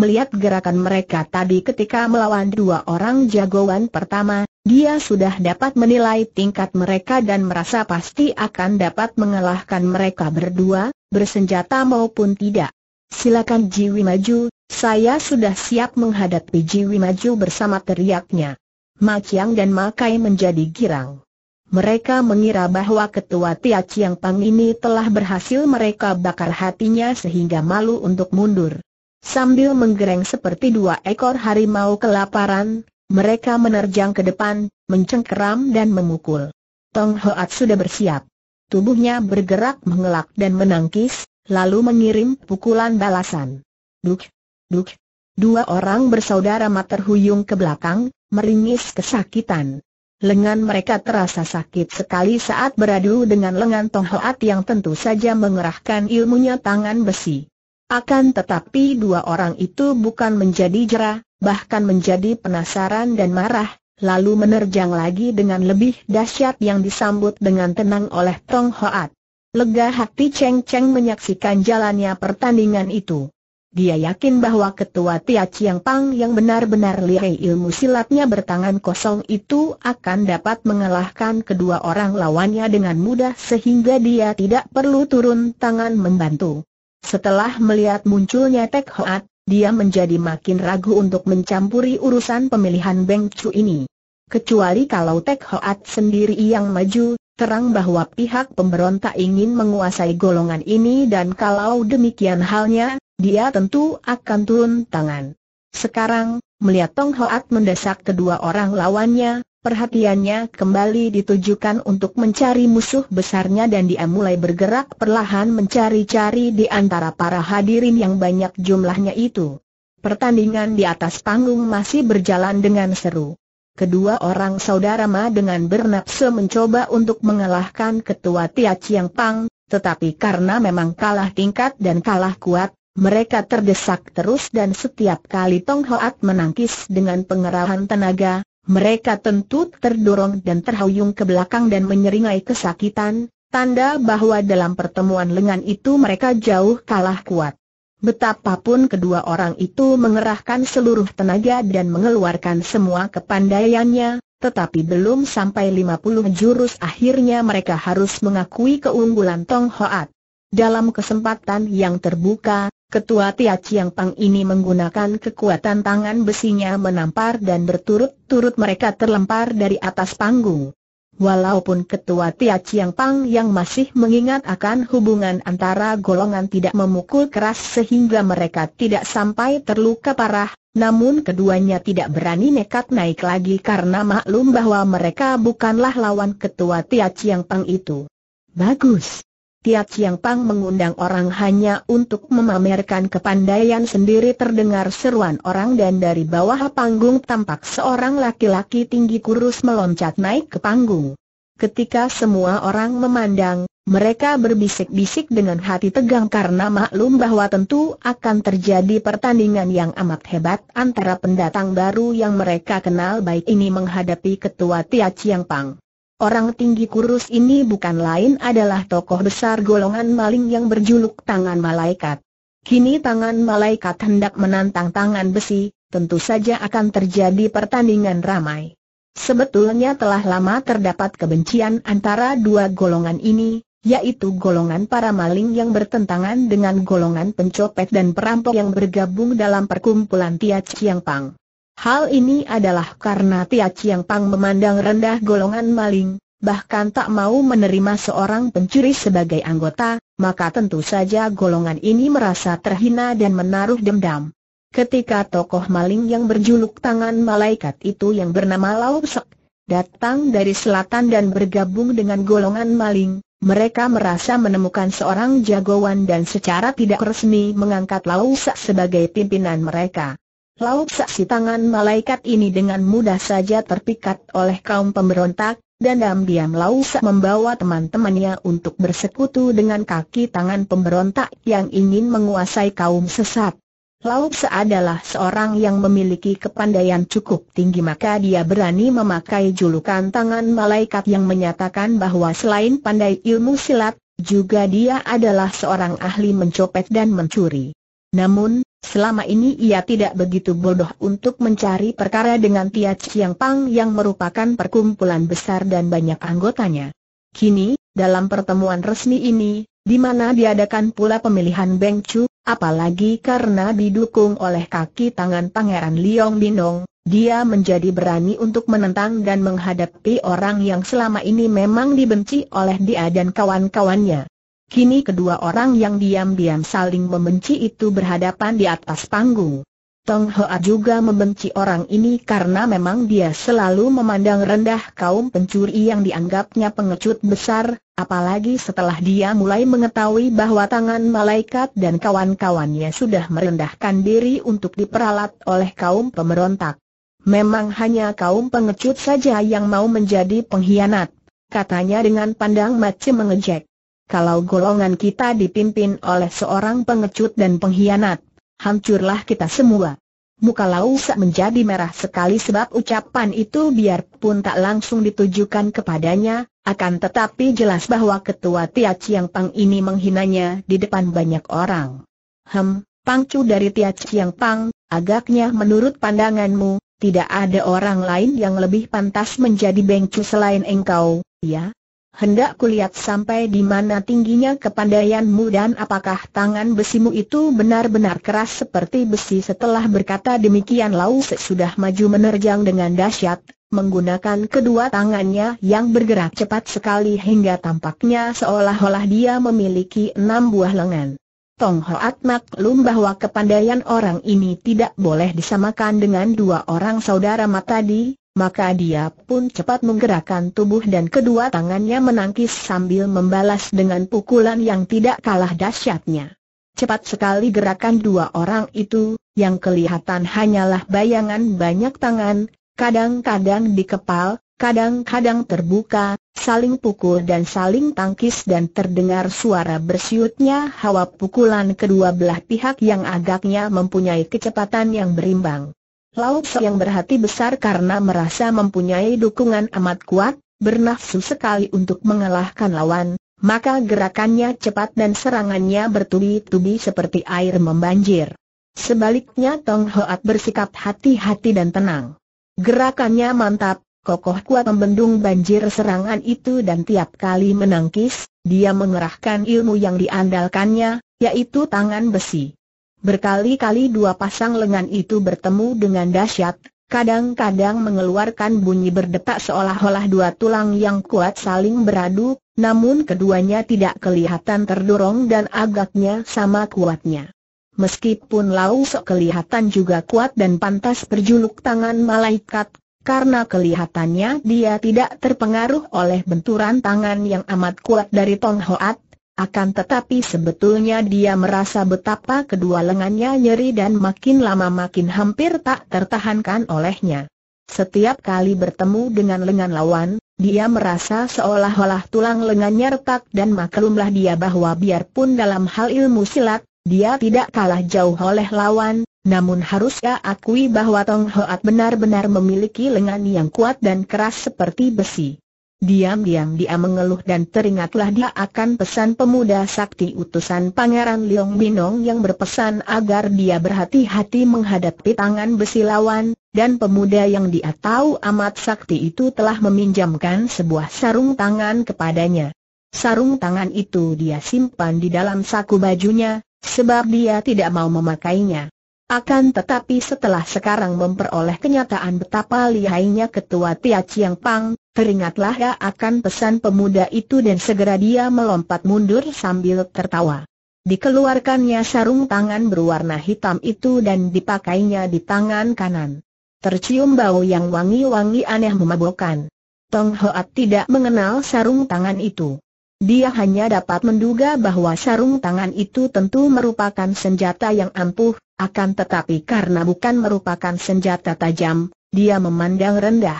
A: Melihat gerakan mereka tadi ketika melawan dua orang jagoan pertama, dia sudah dapat menilai tingkat mereka dan merasa pasti akan dapat mengalahkan mereka berdua, bersenjata maupun tidak. Silakan Jiwi maju, saya sudah siap menghadapi Jiwi maju bersama teriaknya. Ma Chiang dan Ma Kai menjadi girang. Mereka mengira bahwa ketua Tia Chiang Pang ini telah berhasil mereka bakar hatinya sehingga malu untuk mundur. Sambil menggereng seperti dua ekor harimau kelaparan, mereka menerjang ke depan, mencengkeram dan memukul. Tong Hoat sudah bersiap. Tubuhnya bergerak mengelak dan menangkis, lalu mengirim pukulan balasan. Duk, duk. Dua orang bersaudara terhuyung ke belakang, meringis kesakitan. Lengan mereka terasa sakit sekali saat beradu dengan lengan Tong Hoat yang tentu saja mengerahkan ilmunya tangan besi. Akan tetapi dua orang itu bukan menjadi jerah, bahkan menjadi penasaran dan marah, lalu menerjang lagi dengan lebih dahsyat yang disambut dengan tenang oleh Tong Hoat. Lega hati Cheng Cheng menyaksikan jalannya pertandingan itu. Dia yakin bahwa ketua Tia Chiang Pang yang benar-benar lihai ilmu silatnya bertangan kosong itu akan dapat mengalahkan kedua orang lawannya dengan mudah sehingga dia tidak perlu turun tangan membantu. Setelah melihat munculnya Tek Hoat, dia menjadi makin ragu untuk mencampuri urusan pemilihan Beng Chu ini. Kecuali kalau Tek Hoat sendiri yang maju, terang bahwa pihak pemberontak ingin menguasai golongan ini dan kalau demikian halnya, dia tentu akan turun tangan. Sekarang, melihat Tong Hoat mendesak kedua orang lawannya, Perhatiannya kembali ditujukan untuk mencari musuh besarnya dan dia mulai bergerak perlahan mencari-cari di antara para hadirin yang banyak jumlahnya itu. Pertandingan di atas panggung masih berjalan dengan seru. Kedua orang saudara Ma dengan bernafsu mencoba untuk mengalahkan ketua Tia Chiang Pang, tetapi karena memang kalah tingkat dan kalah kuat, mereka terdesak terus dan setiap kali Tong Hoat menangkis dengan pengerahan tenaga, mereka tentu terdorong dan terhuyung ke belakang dan menyeringai kesakitan, tanda bahwa dalam pertemuan lengan itu mereka jauh kalah kuat. Betapapun kedua orang itu mengerahkan seluruh tenaga dan mengeluarkan semua kepandaiannya, tetapi belum sampai 50 jurus akhirnya mereka harus mengakui keunggulan Tong Hoat. Dalam kesempatan yang terbuka, Ketua Tia Chiang Pang ini menggunakan kekuatan tangan besinya menampar dan berturut-turut mereka terlempar dari atas panggung. Walaupun Ketua Tia Chiang Pang yang masih mengingat akan hubungan antara golongan tidak memukul keras sehingga mereka tidak sampai terluka parah, namun keduanya tidak berani nekat naik lagi karena maklum bahwa mereka bukanlah lawan Ketua Tia Chiang Pang itu. Bagus. Tia Chiang Pang mengundang orang hanya untuk memamerkan kepandaian sendiri terdengar seruan orang dan dari bawah panggung tampak seorang laki-laki tinggi kurus meloncat naik ke panggung. Ketika semua orang memandang, mereka berbisik-bisik dengan hati tegang karena maklum bahwa tentu akan terjadi pertandingan yang amat hebat antara pendatang baru yang mereka kenal baik ini menghadapi ketua Tia Chiang Pang. Orang tinggi kurus ini bukan lain adalah tokoh besar golongan maling yang berjuluk tangan malaikat. Kini tangan malaikat hendak menantang tangan besi, tentu saja akan terjadi pertandingan ramai. Sebetulnya telah lama terdapat kebencian antara dua golongan ini, yaitu golongan para maling yang bertentangan dengan golongan pencopet dan perampok yang bergabung dalam perkumpulan Tia Chiang Pang. Hal ini adalah karena Tia Chiang Pang memandang rendah golongan maling, bahkan tak mau menerima seorang pencuri sebagai anggota, maka tentu saja golongan ini merasa terhina dan menaruh dendam. Ketika tokoh maling yang berjuluk tangan malaikat itu yang bernama Lau Sek, datang dari selatan dan bergabung dengan golongan maling, mereka merasa menemukan seorang jagoan dan secara tidak resmi mengangkat Lau Sek sebagai pimpinan mereka. Lauk saksi tangan malaikat ini dengan mudah saja terpikat oleh kaum pemberontak, dan diam-diam Lausa membawa teman-temannya untuk bersekutu dengan kaki tangan pemberontak yang ingin menguasai kaum sesat. Lausa adalah seorang yang memiliki kepandaian cukup tinggi maka dia berani memakai julukan tangan malaikat yang menyatakan bahwa selain pandai ilmu silat, juga dia adalah seorang ahli mencopet dan mencuri. Namun, Selama ini ia tidak begitu bodoh untuk mencari perkara dengan Tia Chiang Pang yang merupakan perkumpulan besar dan banyak anggotanya. Kini, dalam pertemuan resmi ini, di mana diadakan pula pemilihan Beng Chu, apalagi karena didukung oleh kaki tangan Pangeran Liong Binong, dia menjadi berani untuk menentang dan menghadapi orang yang selama ini memang dibenci oleh dia dan kawan-kawannya. Kini kedua orang yang diam-diam saling membenci itu berhadapan di atas panggung. Tong Hoa juga membenci orang ini karena memang dia selalu memandang rendah kaum pencuri yang dianggapnya pengecut besar, apalagi setelah dia mulai mengetahui bahwa tangan malaikat dan kawan-kawannya sudah merendahkan diri untuk diperalat oleh kaum pemberontak. Memang hanya kaum pengecut saja yang mau menjadi pengkhianat, katanya dengan pandang macam mengejek kalau golongan kita dipimpin oleh seorang pengecut dan pengkhianat, hancurlah kita semua. Muka Lausa menjadi merah sekali sebab ucapan itu biarpun tak langsung ditujukan kepadanya, akan tetapi jelas bahwa ketua Tia Chiang Pang ini menghinanya di depan banyak orang. Hem, pangcu dari Tia Chiang Pang, agaknya menurut pandanganmu, tidak ada orang lain yang lebih pantas menjadi bengcu selain engkau, ya? hendak kulihat sampai di mana tingginya kepandaianmu dan apakah tangan besimu itu benar-benar keras seperti besi setelah berkata demikian Lau se sudah maju menerjang dengan dahsyat, menggunakan kedua tangannya yang bergerak cepat sekali hingga tampaknya seolah-olah dia memiliki enam buah lengan. Tong Hoat maklum bahwa kepandaian orang ini tidak boleh disamakan dengan dua orang saudara mata di maka dia pun cepat menggerakkan tubuh dan kedua tangannya menangkis sambil membalas dengan pukulan yang tidak kalah dahsyatnya. Cepat sekali gerakan dua orang itu, yang kelihatan hanyalah bayangan banyak tangan, kadang-kadang di kepal, kadang-kadang terbuka, saling pukul dan saling tangkis dan terdengar suara bersiutnya hawa pukulan kedua belah pihak yang agaknya mempunyai kecepatan yang berimbang. Tse Yang berhati besar karena merasa mempunyai dukungan amat kuat, bernafsu sekali untuk mengalahkan lawan, maka gerakannya cepat dan serangannya bertubi-tubi seperti air membanjir. Sebaliknya Tong Hoat bersikap hati-hati dan tenang. Gerakannya mantap, kokoh kuat membendung banjir serangan itu dan tiap kali menangkis, dia mengerahkan ilmu yang diandalkannya, yaitu tangan besi. Berkali-kali dua pasang lengan itu bertemu dengan dahsyat, kadang-kadang mengeluarkan bunyi berdetak seolah-olah dua tulang yang kuat saling beradu, namun keduanya tidak kelihatan terdorong dan agaknya sama kuatnya. Meskipun Lau Sok kelihatan juga kuat dan pantas berjuluk tangan malaikat, karena kelihatannya dia tidak terpengaruh oleh benturan tangan yang amat kuat dari Tong Hoat, akan tetapi sebetulnya dia merasa betapa kedua lengannya nyeri dan makin lama makin hampir tak tertahankan olehnya. Setiap kali bertemu dengan lengan lawan, dia merasa seolah-olah tulang lengannya retak dan maklumlah dia bahwa biarpun dalam hal ilmu silat, dia tidak kalah jauh oleh lawan, namun harus ia akui bahwa Tong Hoat benar-benar memiliki lengan yang kuat dan keras seperti besi. Diam-diam dia mengeluh dan teringatlah dia akan pesan pemuda sakti utusan Pangeran Liong Binong yang berpesan agar dia berhati-hati menghadapi tangan besi lawan, dan pemuda yang dia tahu amat sakti itu telah meminjamkan sebuah sarung tangan kepadanya. Sarung tangan itu dia simpan di dalam saku bajunya, sebab dia tidak mau memakainya. Akan tetapi setelah sekarang memperoleh kenyataan betapa lihainya ketua Tia Chiang Pang, teringatlah ya akan pesan pemuda itu dan segera dia melompat mundur sambil tertawa. Dikeluarkannya sarung tangan berwarna hitam itu dan dipakainya di tangan kanan. Tercium bau yang wangi-wangi aneh memabukkan. Tong Hoat tidak mengenal sarung tangan itu. Dia hanya dapat menduga bahwa sarung tangan itu tentu merupakan senjata yang ampuh, akan tetapi karena bukan merupakan senjata tajam, dia memandang rendah.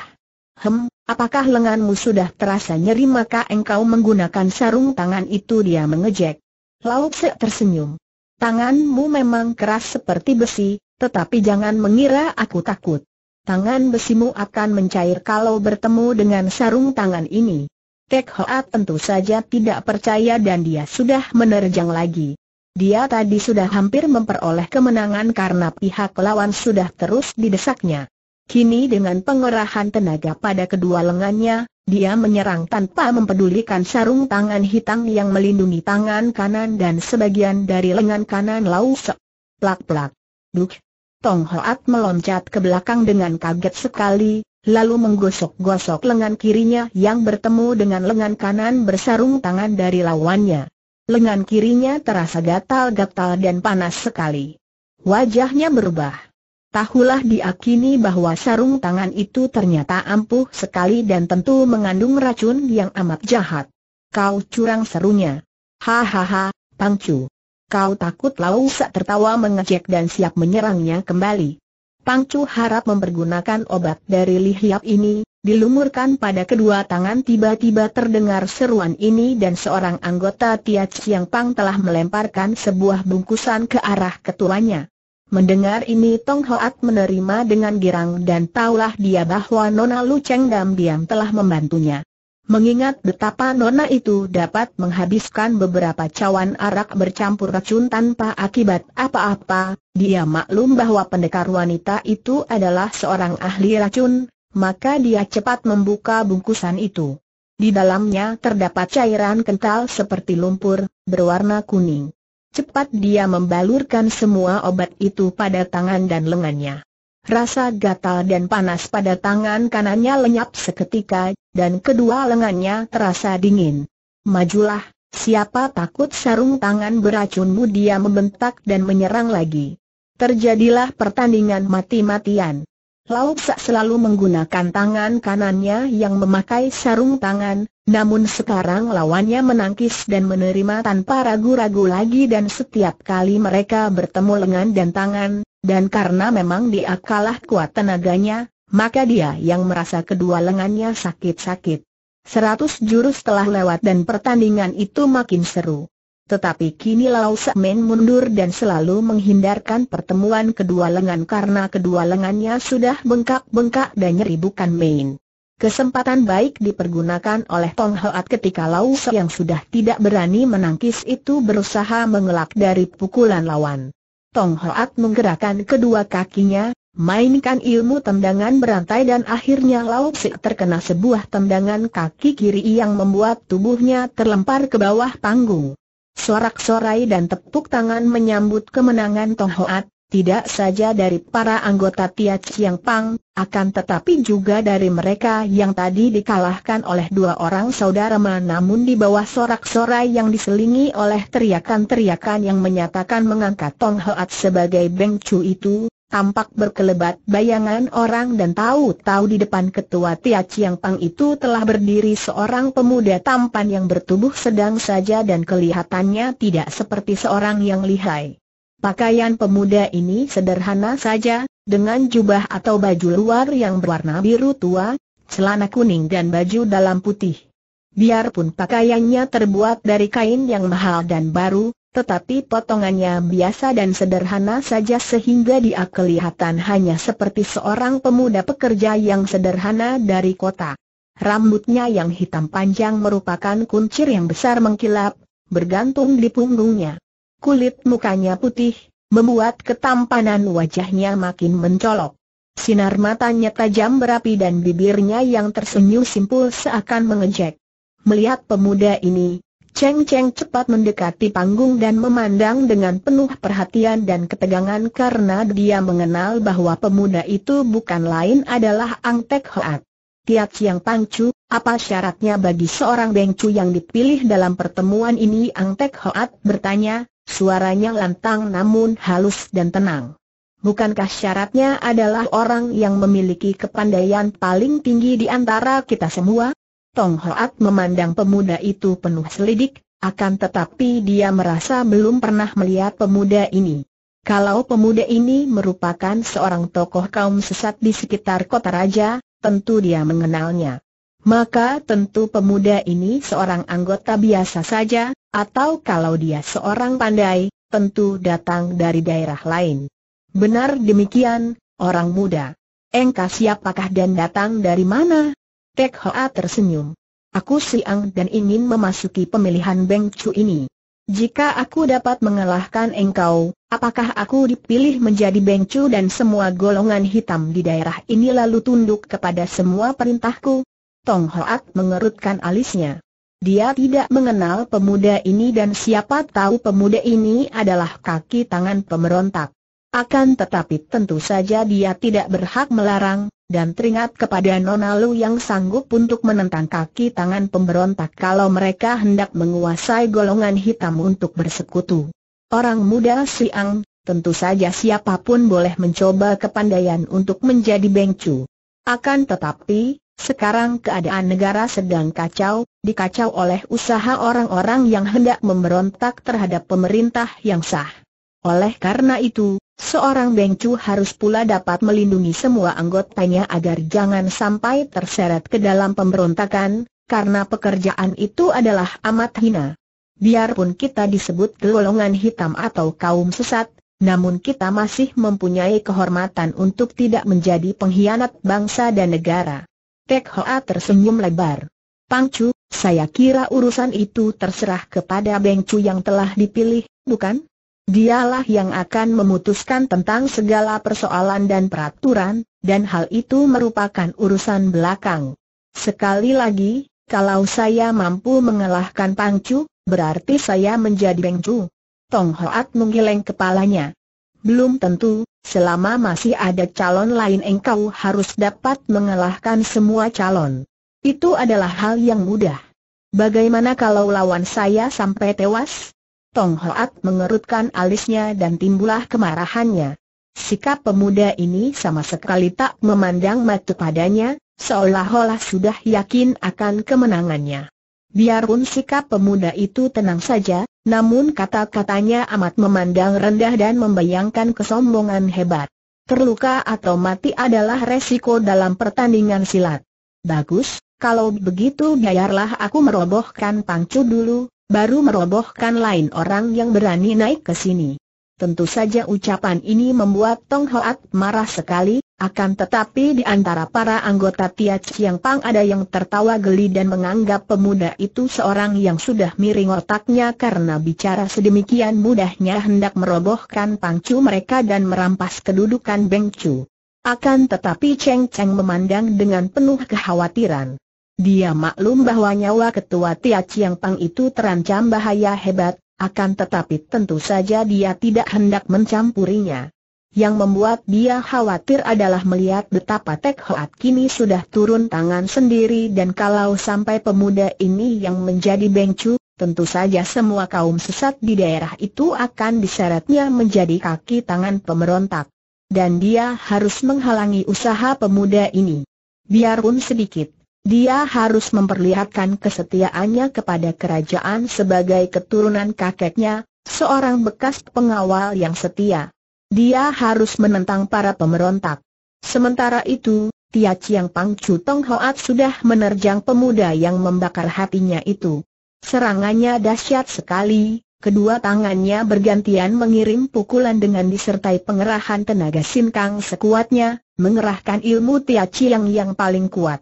A: Hem, Apakah lenganmu sudah terasa nyeri maka engkau menggunakan sarung tangan itu dia mengejek. Lauk Se tersenyum. Tanganmu memang keras seperti besi, tetapi jangan mengira aku takut. Tangan besimu akan mencair kalau bertemu dengan sarung tangan ini. Tek Hoa tentu saja tidak percaya dan dia sudah menerjang lagi. Dia tadi sudah hampir memperoleh kemenangan karena pihak lawan sudah terus didesaknya. Kini dengan pengerahan tenaga pada kedua lengannya, dia menyerang tanpa mempedulikan sarung tangan hitam yang melindungi tangan kanan dan sebagian dari lengan kanan Lau se. Plak-plak. Duk. Tong Hoat meloncat ke belakang dengan kaget sekali, lalu menggosok-gosok lengan kirinya yang bertemu dengan lengan kanan bersarung tangan dari lawannya. Lengan kirinya terasa gatal-gatal dan panas sekali. Wajahnya berubah. Tahulah diakini bahwa sarung tangan itu ternyata ampuh sekali dan tentu mengandung racun yang amat jahat. Kau curang serunya. Hahaha, Pangcu. Kau takut Lau Sak tertawa mengejek dan siap menyerangnya kembali. Pangcu harap mempergunakan obat dari lihiap ini, dilumurkan pada kedua tangan tiba-tiba terdengar seruan ini dan seorang anggota Tia Chiang Pang telah melemparkan sebuah bungkusan ke arah ketuanya. Mendengar ini Tong Hoat menerima dengan girang dan taulah dia bahwa Nona Lu Cheng Dam Diam telah membantunya. Mengingat betapa Nona itu dapat menghabiskan beberapa cawan arak bercampur racun tanpa akibat apa-apa, dia maklum bahwa pendekar wanita itu adalah seorang ahli racun, maka dia cepat membuka bungkusan itu. Di dalamnya terdapat cairan kental seperti lumpur, berwarna kuning. Cepat dia membalurkan semua obat itu pada tangan dan lengannya. Rasa gatal dan panas pada tangan kanannya lenyap seketika, dan kedua lengannya terasa dingin. Majulah, siapa takut sarung tangan beracunmu dia membentak dan menyerang lagi. Terjadilah pertandingan mati-matian. Lau Sak selalu menggunakan tangan kanannya yang memakai sarung tangan, namun sekarang lawannya menangkis dan menerima tanpa ragu-ragu lagi dan setiap kali mereka bertemu lengan dan tangan, dan karena memang dia kalah kuat tenaganya, maka dia yang merasa kedua lengannya sakit-sakit. Seratus jurus telah lewat dan pertandingan itu makin seru. Tetapi kini Lau Men mundur dan selalu menghindarkan pertemuan kedua lengan karena kedua lengannya sudah bengkak-bengkak dan nyeri bukan main. Kesempatan baik dipergunakan oleh Tong Hoat ketika Lau Sa yang sudah tidak berani menangkis itu berusaha mengelak dari pukulan lawan. Tong Hoat menggerakkan kedua kakinya, mainkan ilmu tendangan berantai dan akhirnya Lau Sa terkena sebuah tendangan kaki kiri yang membuat tubuhnya terlempar ke bawah panggung sorak-sorai dan tepuk tangan menyambut kemenangan Tong Hoat, tidak saja dari para anggota Tia Chiang Pang, akan tetapi juga dari mereka yang tadi dikalahkan oleh dua orang saudara Ma namun di bawah sorak-sorai yang diselingi oleh teriakan-teriakan yang menyatakan mengangkat Tong Hoat sebagai Beng Chu itu, tampak berkelebat bayangan orang dan tahu-tahu di depan ketua Tia Chiang Pang itu telah berdiri seorang pemuda tampan yang bertubuh sedang saja dan kelihatannya tidak seperti seorang yang lihai. Pakaian pemuda ini sederhana saja, dengan jubah atau baju luar yang berwarna biru tua, celana kuning dan baju dalam putih. Biarpun pakaiannya terbuat dari kain yang mahal dan baru, tetapi potongannya biasa dan sederhana saja sehingga dia kelihatan hanya seperti seorang pemuda pekerja yang sederhana dari kota. Rambutnya yang hitam panjang merupakan kuncir yang besar mengkilap, bergantung di punggungnya. Kulit mukanya putih, membuat ketampanan wajahnya makin mencolok. Sinar matanya tajam berapi dan bibirnya yang tersenyum simpul seakan mengejek. Melihat pemuda ini, Cheng Cheng cepat mendekati panggung dan memandang dengan penuh perhatian dan ketegangan karena dia mengenal bahwa pemuda itu bukan lain adalah Ang Tek Hoat. Tiap Siang pangcu, apa syaratnya bagi seorang Bengcu yang dipilih dalam pertemuan ini? Ang Tek Hoat bertanya, suaranya lantang namun halus dan tenang. Bukankah syaratnya adalah orang yang memiliki kepandaian paling tinggi di antara kita semua? Tong Hoat memandang pemuda itu penuh selidik, akan tetapi dia merasa belum pernah melihat pemuda ini. Kalau pemuda ini merupakan seorang tokoh kaum sesat di sekitar kota raja, tentu dia mengenalnya. Maka tentu pemuda ini seorang anggota biasa saja, atau kalau dia seorang pandai, tentu datang dari daerah lain. Benar demikian, orang muda. Engkau siapakah dan datang dari mana? Tek Hoa tersenyum. Aku siang dan ingin memasuki pemilihan Beng Chu ini. Jika aku dapat mengalahkan engkau, apakah aku dipilih menjadi Chu dan semua golongan hitam di daerah ini lalu tunduk kepada semua perintahku? Tong Hoat mengerutkan alisnya. Dia tidak mengenal pemuda ini dan siapa tahu pemuda ini adalah kaki tangan pemberontak. Akan tetapi tentu saja dia tidak berhak melarang, dan teringat kepada Nona Lu yang sanggup untuk menentang kaki tangan pemberontak kalau mereka hendak menguasai golongan hitam untuk bersekutu. Orang muda Siang, tentu saja siapapun boleh mencoba kepandaian untuk menjadi bengcu. Akan tetapi, sekarang keadaan negara sedang kacau, dikacau oleh usaha orang-orang yang hendak memberontak terhadap pemerintah yang sah. Oleh karena itu, Seorang Bengcu harus pula dapat melindungi semua anggotanya agar jangan sampai terseret ke dalam pemberontakan, karena pekerjaan itu adalah amat hina. Biarpun kita disebut golongan hitam atau kaum sesat, namun kita masih mempunyai kehormatan untuk tidak menjadi pengkhianat bangsa dan negara. Tek Hoa tersenyum lebar. Pangcu, saya kira urusan itu terserah kepada Bengcu yang telah dipilih, bukan? Dialah yang akan memutuskan tentang segala persoalan dan peraturan, dan hal itu merupakan urusan belakang. Sekali lagi, kalau saya mampu mengalahkan Pangcu, berarti saya menjadi Bengcu. Tong Hoat menggeleng kepalanya. Belum tentu, selama masih ada calon lain engkau harus dapat mengalahkan semua calon. Itu adalah hal yang mudah. Bagaimana kalau lawan saya sampai tewas? Tong Hoat mengerutkan alisnya dan timbullah kemarahannya. Sikap pemuda ini sama sekali tak memandang mata padanya, seolah-olah sudah yakin akan kemenangannya. Biarpun sikap pemuda itu tenang saja, namun kata-katanya amat memandang rendah dan membayangkan kesombongan hebat. Terluka atau mati adalah resiko dalam pertandingan silat. Bagus, kalau begitu biarlah aku merobohkan pangcu dulu, baru merobohkan lain orang yang berani naik ke sini. Tentu saja ucapan ini membuat Tong Hoat marah sekali, akan tetapi di antara para anggota Tia Chiang Pang ada yang tertawa geli dan menganggap pemuda itu seorang yang sudah miring otaknya karena bicara sedemikian mudahnya hendak merobohkan pangcu mereka dan merampas kedudukan Beng Chu. Akan tetapi Cheng Cheng memandang dengan penuh kekhawatiran. Dia maklum bahwa nyawa ketua Tia Chiang Pang itu terancam bahaya hebat, akan tetapi tentu saja dia tidak hendak mencampurinya. Yang membuat dia khawatir adalah melihat betapa Tek Hoat kini sudah turun tangan sendiri dan kalau sampai pemuda ini yang menjadi bengcu, tentu saja semua kaum sesat di daerah itu akan diseretnya menjadi kaki tangan pemberontak. Dan dia harus menghalangi usaha pemuda ini. Biarpun sedikit, dia harus memperlihatkan kesetiaannya kepada kerajaan sebagai keturunan kakeknya, seorang bekas pengawal yang setia. Dia harus menentang para pemberontak. Sementara itu, Tia Chiang Pang Chu Tong Hoat sudah menerjang pemuda yang membakar hatinya itu. Serangannya dahsyat sekali, Kedua tangannya bergantian mengirim pukulan dengan disertai pengerahan tenaga sinkang sekuatnya, mengerahkan ilmu Tia Chiang yang paling kuat.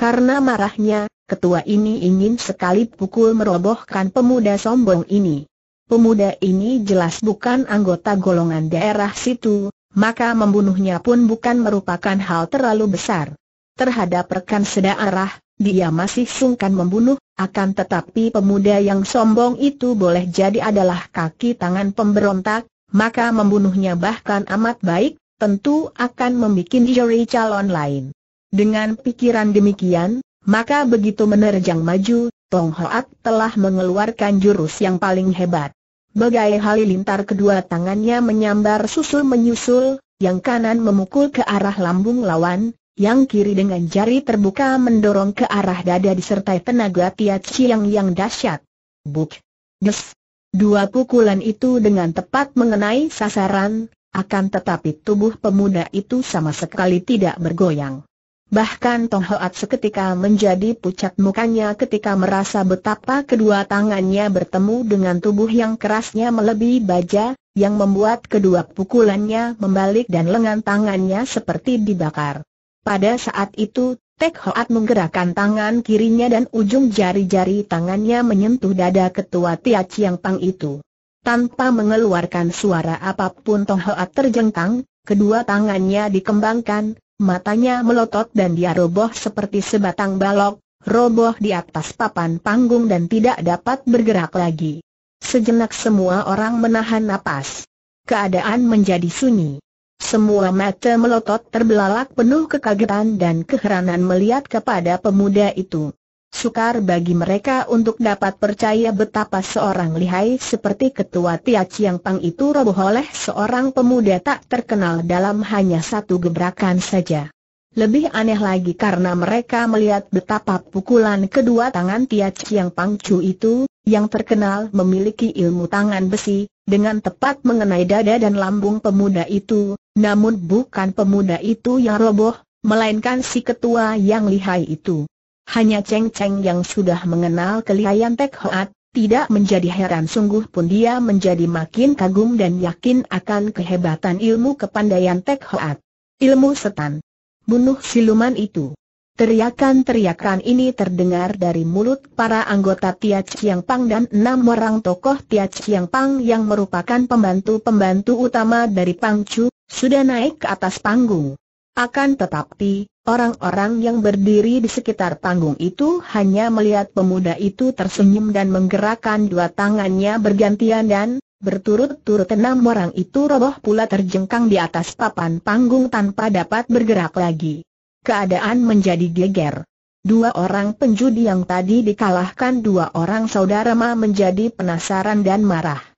A: Karena marahnya, ketua ini ingin sekali pukul merobohkan pemuda sombong ini. Pemuda ini jelas bukan anggota golongan daerah situ, maka membunuhnya pun bukan merupakan hal terlalu besar. Terhadap rekan sedarah, dia masih sungkan membunuh, akan tetapi pemuda yang sombong itu boleh jadi adalah kaki tangan pemberontak, maka membunuhnya bahkan amat baik, tentu akan membuat juri calon lain. Dengan pikiran demikian, maka begitu menerjang maju, Tong Hoat telah mengeluarkan jurus yang paling hebat. Bagai halilintar kedua tangannya menyambar susul menyusul, yang kanan memukul ke arah lambung lawan, yang kiri dengan jari terbuka mendorong ke arah dada disertai tenaga tiat siang yang dahsyat. Buk! Des! Dua pukulan itu dengan tepat mengenai sasaran, akan tetapi tubuh pemuda itu sama sekali tidak bergoyang. Bahkan Tong Hoat seketika menjadi pucat mukanya ketika merasa betapa kedua tangannya bertemu dengan tubuh yang kerasnya melebihi baja, yang membuat kedua pukulannya membalik dan lengan tangannya seperti dibakar. Pada saat itu, Tek Hoat menggerakkan tangan kirinya dan ujung jari-jari tangannya menyentuh dada ketua Tia Chiang Pang itu. Tanpa mengeluarkan suara apapun Tong Hoat terjengkang, kedua tangannya dikembangkan, matanya melotot dan dia roboh seperti sebatang balok, roboh di atas papan panggung dan tidak dapat bergerak lagi. Sejenak semua orang menahan napas. Keadaan menjadi sunyi. Semua mata melotot terbelalak penuh kekagetan dan keheranan melihat kepada pemuda itu. Sukar bagi mereka untuk dapat percaya betapa seorang lihai seperti ketua Tia Chiang Pang itu roboh oleh seorang pemuda tak terkenal dalam hanya satu gebrakan saja. Lebih aneh lagi karena mereka melihat betapa pukulan kedua tangan Tia Chiang Pang Chu itu, yang terkenal memiliki ilmu tangan besi, dengan tepat mengenai dada dan lambung pemuda itu, namun bukan pemuda itu yang roboh, melainkan si ketua yang lihai itu. Hanya Cheng Cheng yang sudah mengenal kelihayan Tek Hoat, tidak menjadi heran sungguh pun dia menjadi makin kagum dan yakin akan kehebatan ilmu kepandaian Tek Hoat. Ilmu setan. Bunuh siluman itu. Teriakan-teriakan ini terdengar dari mulut para anggota Tia Chiang Pang dan enam orang tokoh Tia Chiang Pang yang merupakan pembantu-pembantu utama dari Pangcu, sudah naik ke atas panggung. Akan tetapi, orang-orang yang berdiri di sekitar panggung itu hanya melihat pemuda itu tersenyum dan menggerakkan dua tangannya bergantian dan, berturut-turut enam orang itu roboh pula terjengkang di atas papan panggung tanpa dapat bergerak lagi. Keadaan menjadi geger. Dua orang penjudi yang tadi dikalahkan dua orang saudara Ma menjadi penasaran dan marah.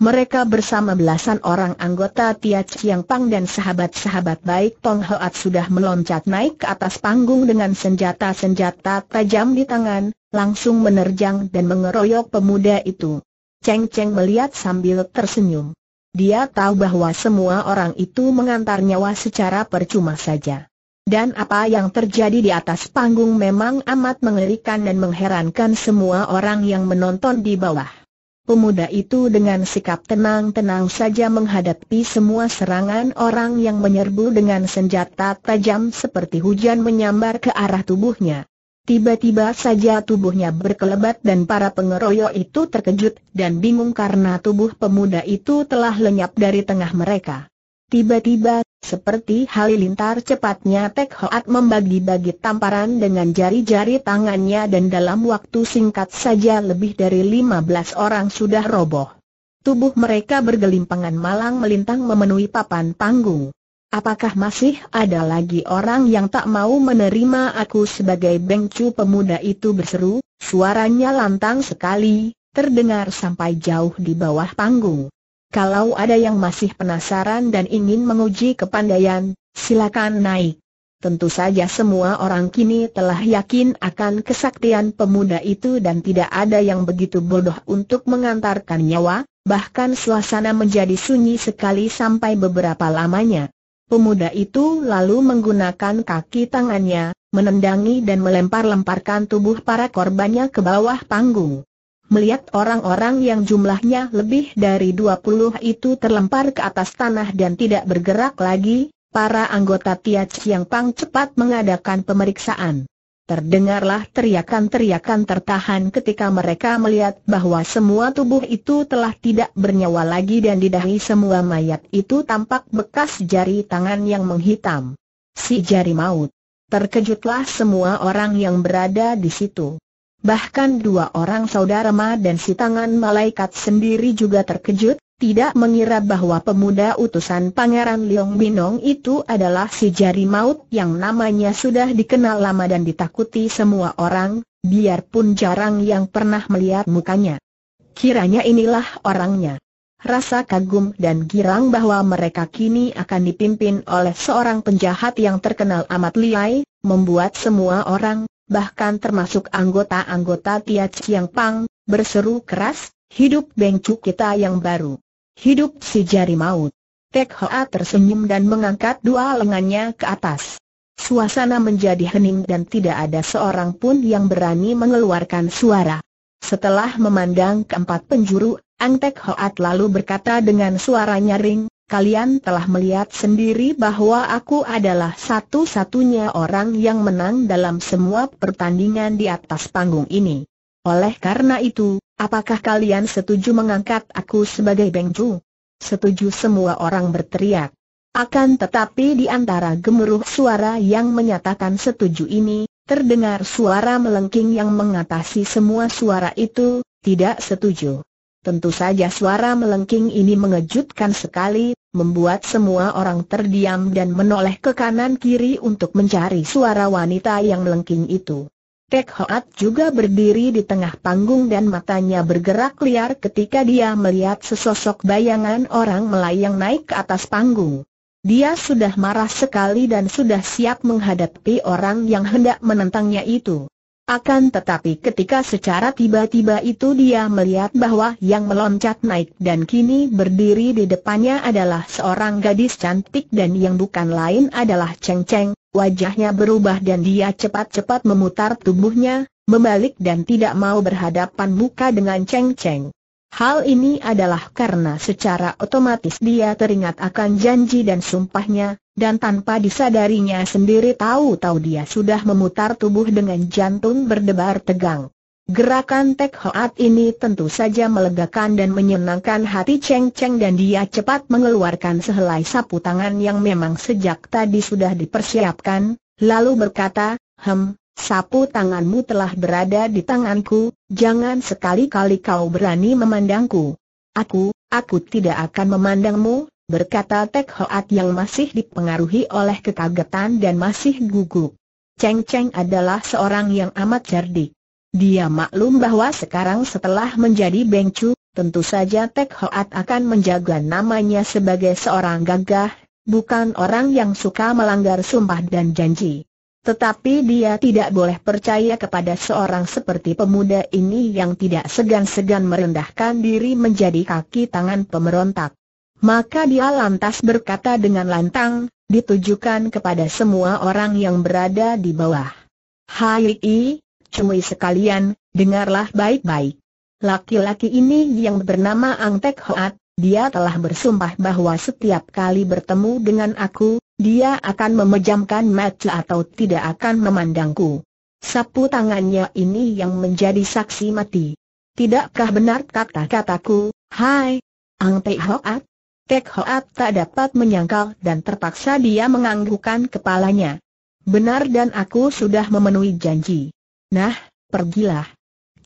A: Mereka bersama belasan orang anggota Tia Chiang Pang dan sahabat-sahabat baik Tong Hoat sudah meloncat naik ke atas panggung dengan senjata-senjata tajam di tangan, langsung menerjang dan mengeroyok pemuda itu. Cheng Cheng melihat sambil tersenyum. Dia tahu bahwa semua orang itu mengantar nyawa secara percuma saja. Dan apa yang terjadi di atas panggung memang amat mengerikan dan mengherankan semua orang yang menonton di bawah. Pemuda itu dengan sikap tenang-tenang saja menghadapi semua serangan orang yang menyerbu dengan senjata tajam seperti hujan menyambar ke arah tubuhnya. Tiba-tiba saja tubuhnya berkelebat dan para pengeroyok itu terkejut dan bingung karena tubuh pemuda itu telah lenyap dari tengah mereka. Tiba-tiba seperti halilintar cepatnya Tek Hoat membagi-bagi tamparan dengan jari-jari tangannya dan dalam waktu singkat saja lebih dari 15 orang sudah roboh. Tubuh mereka bergelimpangan malang melintang memenuhi papan panggung. Apakah masih ada lagi orang yang tak mau menerima aku sebagai bengcu pemuda itu berseru, suaranya lantang sekali, terdengar sampai jauh di bawah panggung. Kalau ada yang masih penasaran dan ingin menguji kepandaian, silakan naik. Tentu saja semua orang kini telah yakin akan kesaktian pemuda itu dan tidak ada yang begitu bodoh untuk mengantarkan nyawa, bahkan suasana menjadi sunyi sekali sampai beberapa lamanya. Pemuda itu lalu menggunakan kaki tangannya, menendangi dan melempar-lemparkan tubuh para korbannya ke bawah panggung melihat orang-orang yang jumlahnya lebih dari 20 itu terlempar ke atas tanah dan tidak bergerak lagi, para anggota Tia Chiang Pang cepat mengadakan pemeriksaan. Terdengarlah teriakan-teriakan tertahan ketika mereka melihat bahwa semua tubuh itu telah tidak bernyawa lagi dan di dahi semua mayat itu tampak bekas jari tangan yang menghitam. Si jari maut. Terkejutlah semua orang yang berada di situ. Bahkan dua orang saudara Ma dan si tangan malaikat sendiri juga terkejut, tidak mengira bahwa pemuda utusan Pangeran Liong Binong itu adalah si jari maut yang namanya sudah dikenal lama dan ditakuti semua orang, biarpun jarang yang pernah melihat mukanya. Kiranya inilah orangnya. Rasa kagum dan girang bahwa mereka kini akan dipimpin oleh seorang penjahat yang terkenal amat liai, membuat semua orang, bahkan termasuk anggota-anggota Tia Chiang Pang, berseru keras, hidup bengcu kita yang baru. Hidup si jari maut. Tek Hoa tersenyum dan mengangkat dua lengannya ke atas. Suasana menjadi hening dan tidak ada seorang pun yang berani mengeluarkan suara. Setelah memandang keempat penjuru, Ang Tek Hoat lalu berkata dengan suara nyaring, Kalian telah melihat sendiri bahwa aku adalah satu-satunya orang yang menang dalam semua pertandingan di atas panggung ini. Oleh karena itu, apakah kalian setuju mengangkat aku sebagai Bengju? Setuju semua orang berteriak. Akan tetapi di antara gemuruh suara yang menyatakan setuju ini, terdengar suara melengking yang mengatasi semua suara itu, tidak setuju. Tentu saja suara melengking ini mengejutkan sekali, membuat semua orang terdiam dan menoleh ke kanan-kiri untuk mencari suara wanita yang melengking itu. Tek Hoat juga berdiri di tengah panggung dan matanya bergerak liar ketika dia melihat sesosok bayangan orang melayang naik ke atas panggung. Dia sudah marah sekali dan sudah siap menghadapi orang yang hendak menentangnya itu. Akan tetapi ketika secara tiba-tiba itu dia melihat bahwa yang meloncat naik dan kini berdiri di depannya adalah seorang gadis cantik dan yang bukan lain adalah Cheng Cheng, wajahnya berubah dan dia cepat-cepat memutar tubuhnya, membalik dan tidak mau berhadapan muka dengan Cheng Cheng. Hal ini adalah karena secara otomatis dia teringat akan janji dan sumpahnya, dan tanpa disadarinya sendiri tahu-tahu dia sudah memutar tubuh dengan jantung berdebar tegang. Gerakan Tek Hoat ini tentu saja melegakan dan menyenangkan hati Cheng Cheng dan dia cepat mengeluarkan sehelai sapu tangan yang memang sejak tadi sudah dipersiapkan, lalu berkata, Hem, sapu tanganmu telah berada di tanganku, jangan sekali-kali kau berani memandangku. Aku, aku tidak akan memandangmu, berkata Tek Hoat yang masih dipengaruhi oleh kekagetan dan masih gugup. Cheng Cheng adalah seorang yang amat cerdik. Dia maklum bahwa sekarang setelah menjadi Chu, tentu saja Tek Hoat akan menjaga namanya sebagai seorang gagah, bukan orang yang suka melanggar sumpah dan janji. Tetapi dia tidak boleh percaya kepada seorang seperti pemuda ini yang tidak segan-segan merendahkan diri menjadi kaki tangan pemberontak. Maka dia lantas berkata dengan lantang, ditujukan kepada semua orang yang berada di bawah. Hai, cumi sekalian, dengarlah baik-baik. Laki-laki ini yang bernama Ang Tek Hoat, dia telah bersumpah bahwa setiap kali bertemu dengan aku, dia akan memejamkan mata atau tidak akan memandangku. Sapu tangannya ini yang menjadi saksi mati. Tidakkah benar kata-kataku, hai, Ang Pei Hoat? Tek Hoat tak dapat menyangkal dan terpaksa dia menganggukkan kepalanya. Benar dan aku sudah memenuhi janji. Nah, pergilah.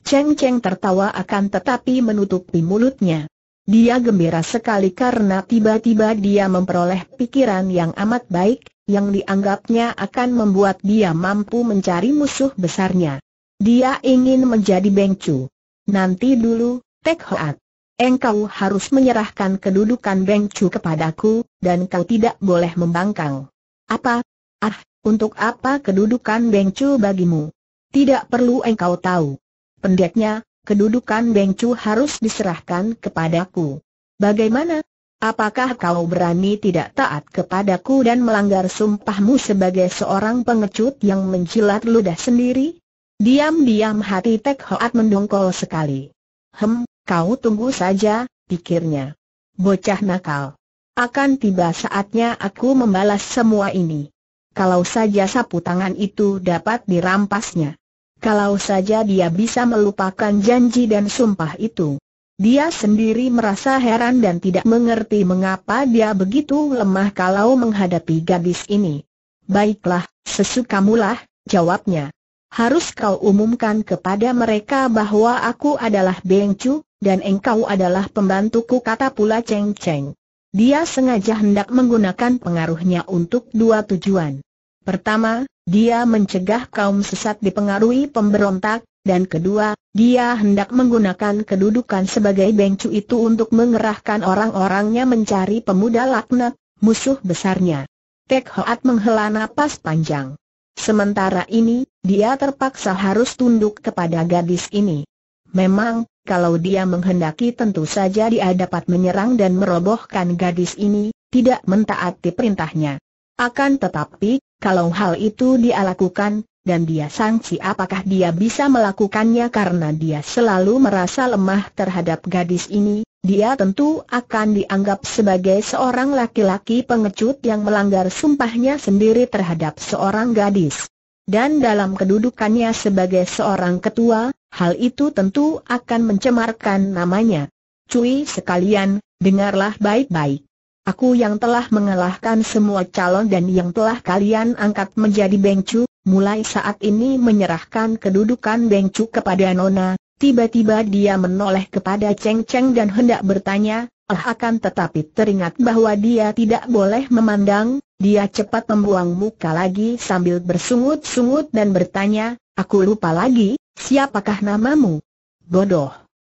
A: Cheng Cheng tertawa akan tetapi menutupi mulutnya. Dia gembira sekali karena tiba-tiba dia memperoleh pikiran yang amat baik, yang dianggapnya akan membuat dia mampu mencari musuh besarnya. Dia ingin menjadi Bengcu. Nanti dulu, Tek Hoat. Engkau harus menyerahkan kedudukan Bengcu kepadaku, dan kau tidak boleh membangkang. Apa? Ah, untuk apa kedudukan Bengcu bagimu? Tidak perlu engkau tahu. Pendeknya, kedudukan Beng Chu harus diserahkan kepadaku. Bagaimana? Apakah kau berani tidak taat kepadaku dan melanggar sumpahmu sebagai seorang pengecut yang menjilat ludah sendiri? Diam-diam hati Tek Hoat mendongkol sekali. Hem, kau tunggu saja, pikirnya. Bocah nakal. Akan tiba saatnya aku membalas semua ini. Kalau saja sapu tangan itu dapat dirampasnya kalau saja dia bisa melupakan janji dan sumpah itu. Dia sendiri merasa heran dan tidak mengerti mengapa dia begitu lemah kalau menghadapi gadis ini. Baiklah, sesukamulah, jawabnya. Harus kau umumkan kepada mereka bahwa aku adalah Beng Chu, dan engkau adalah pembantuku kata pula Cheng Cheng. Dia sengaja hendak menggunakan pengaruhnya untuk dua tujuan. Pertama, dia mencegah kaum sesat dipengaruhi pemberontak, dan kedua, dia hendak menggunakan kedudukan sebagai bengcu itu untuk mengerahkan orang-orangnya mencari pemuda laknat, musuh besarnya. Tek Hoat menghela napas panjang. Sementara ini, dia terpaksa harus tunduk kepada gadis ini. Memang, kalau dia menghendaki tentu saja dia dapat menyerang dan merobohkan gadis ini, tidak mentaati perintahnya. Akan tetapi, kalau hal itu dia lakukan, dan dia sangsi apakah dia bisa melakukannya karena dia selalu merasa lemah terhadap gadis ini, dia tentu akan dianggap sebagai seorang laki-laki pengecut yang melanggar sumpahnya sendiri terhadap seorang gadis. Dan dalam kedudukannya sebagai seorang ketua, hal itu tentu akan mencemarkan namanya. Cui sekalian, dengarlah baik-baik. Aku yang telah mengalahkan semua calon dan yang telah kalian angkat menjadi Bengcu, mulai saat ini menyerahkan kedudukan Bengcu kepada Nona. Tiba-tiba dia menoleh kepada Cheng Cheng dan hendak bertanya, ah akan tetapi teringat bahwa dia tidak boleh memandang, dia cepat membuang muka lagi sambil bersungut-sungut dan bertanya, aku lupa lagi, siapakah namamu? Bodoh.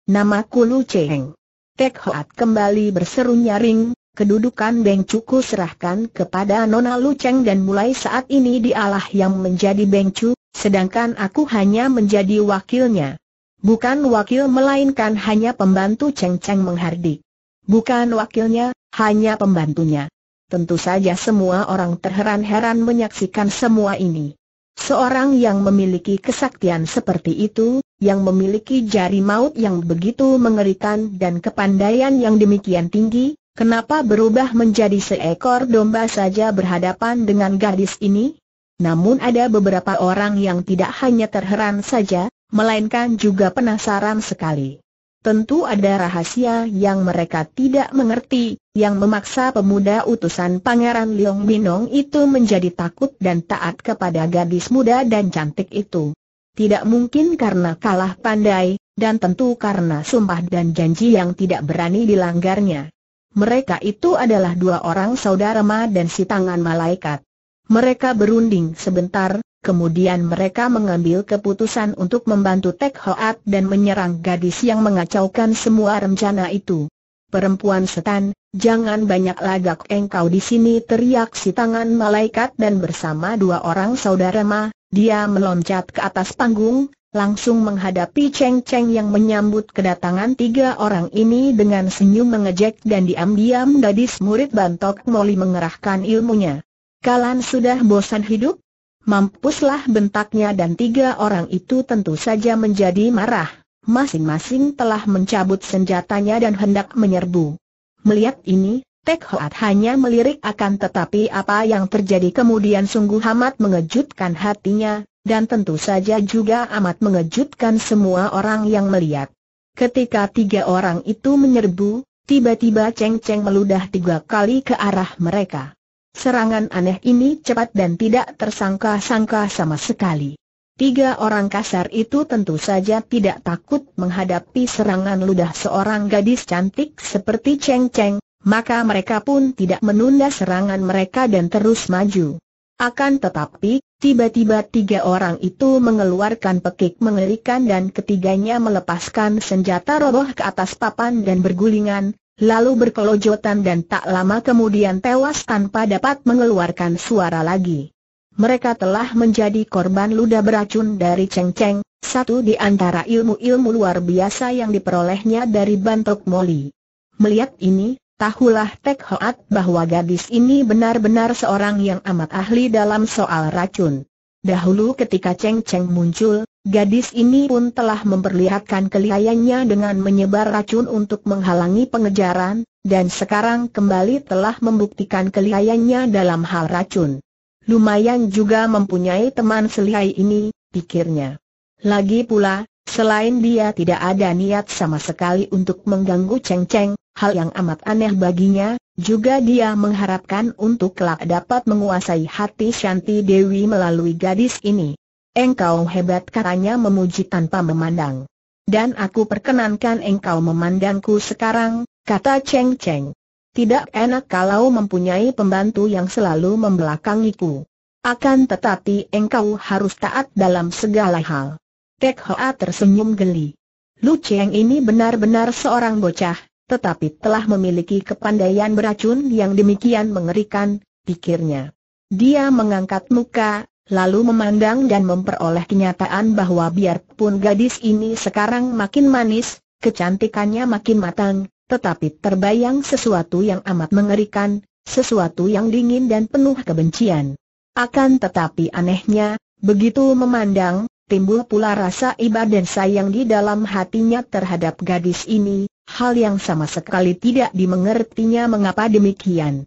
A: Namaku Lu Cheng. Tek Hoat kembali berseru nyaring, Kedudukan Beng Cuku serahkan kepada Nona Lu Cheng dan mulai saat ini dialah yang menjadi Beng Cu, sedangkan aku hanya menjadi wakilnya. Bukan wakil melainkan hanya pembantu Cheng Cheng menghardik. Bukan wakilnya, hanya pembantunya. Tentu saja semua orang terheran-heran menyaksikan semua ini. Seorang yang memiliki kesaktian seperti itu, yang memiliki jari maut yang begitu mengerikan dan kepandaian yang demikian tinggi, Kenapa berubah menjadi seekor domba saja berhadapan dengan gadis ini? Namun ada beberapa orang yang tidak hanya terheran saja, melainkan juga penasaran sekali. Tentu ada rahasia yang mereka tidak mengerti, yang memaksa pemuda utusan Pangeran Liong Binong itu menjadi takut dan taat kepada gadis muda dan cantik itu. Tidak mungkin karena kalah pandai, dan tentu karena sumpah dan janji yang tidak berani dilanggarnya. Mereka itu adalah dua orang saudara Ma dan si tangan malaikat. Mereka berunding sebentar, kemudian mereka mengambil keputusan untuk membantu Tek Hoat dan menyerang gadis yang mengacaukan semua rencana itu. Perempuan setan, jangan banyak lagak engkau di sini teriak si tangan malaikat dan bersama dua orang saudara Ma, dia meloncat ke atas panggung, langsung menghadapi Cheng Cheng yang menyambut kedatangan tiga orang ini dengan senyum mengejek dan diam-diam gadis murid Bantok Moli mengerahkan ilmunya. Kalian sudah bosan hidup? Mampuslah bentaknya dan tiga orang itu tentu saja menjadi marah. Masing-masing telah mencabut senjatanya dan hendak menyerbu. Melihat ini, Tek Hoat hanya melirik akan tetapi apa yang terjadi kemudian sungguh amat mengejutkan hatinya, dan tentu saja juga amat mengejutkan semua orang yang melihat. Ketika tiga orang itu menyerbu, tiba-tiba Cheng Cheng meludah tiga kali ke arah mereka. Serangan aneh ini cepat dan tidak tersangka-sangka sama sekali. Tiga orang kasar itu tentu saja tidak takut menghadapi serangan ludah seorang gadis cantik seperti Cheng Cheng, maka mereka pun tidak menunda serangan mereka dan terus maju. Akan tetapi, Tiba-tiba tiga orang itu mengeluarkan pekik mengerikan dan ketiganya melepaskan senjata roboh ke atas papan dan bergulingan, lalu berkelojotan dan tak lama kemudian tewas tanpa dapat mengeluarkan suara lagi. Mereka telah menjadi korban luda beracun dari Cheng Cheng, satu di antara ilmu-ilmu luar biasa yang diperolehnya dari Bantok Moli. Melihat ini, Tahulah Tek Hoat bahwa gadis ini benar-benar seorang yang amat ahli dalam soal racun. Dahulu ketika Cheng Cheng muncul, gadis ini pun telah memperlihatkan kelihayannya dengan menyebar racun untuk menghalangi pengejaran, dan sekarang kembali telah membuktikan kelihayannya dalam hal racun. Lumayan juga mempunyai teman selihai ini, pikirnya. Lagi pula, selain dia tidak ada niat sama sekali untuk mengganggu Cheng Cheng, hal yang amat aneh baginya, juga dia mengharapkan untuk kelak dapat menguasai hati Shanti Dewi melalui gadis ini. Engkau hebat katanya memuji tanpa memandang. Dan aku perkenankan engkau memandangku sekarang, kata Cheng Cheng. Tidak enak kalau mempunyai pembantu yang selalu membelakangiku. Akan tetapi engkau harus taat dalam segala hal. Tek Hoa tersenyum geli. Lu Cheng ini benar-benar seorang bocah, tetapi telah memiliki kepandaian beracun yang demikian mengerikan, pikirnya. Dia mengangkat muka, lalu memandang dan memperoleh kenyataan bahwa biarpun gadis ini sekarang makin manis, kecantikannya makin matang, tetapi terbayang sesuatu yang amat mengerikan, sesuatu yang dingin dan penuh kebencian. Akan tetapi anehnya, begitu memandang, timbul pula rasa iba dan sayang di dalam hatinya terhadap gadis ini, Hal yang sama sekali tidak dimengertinya mengapa demikian.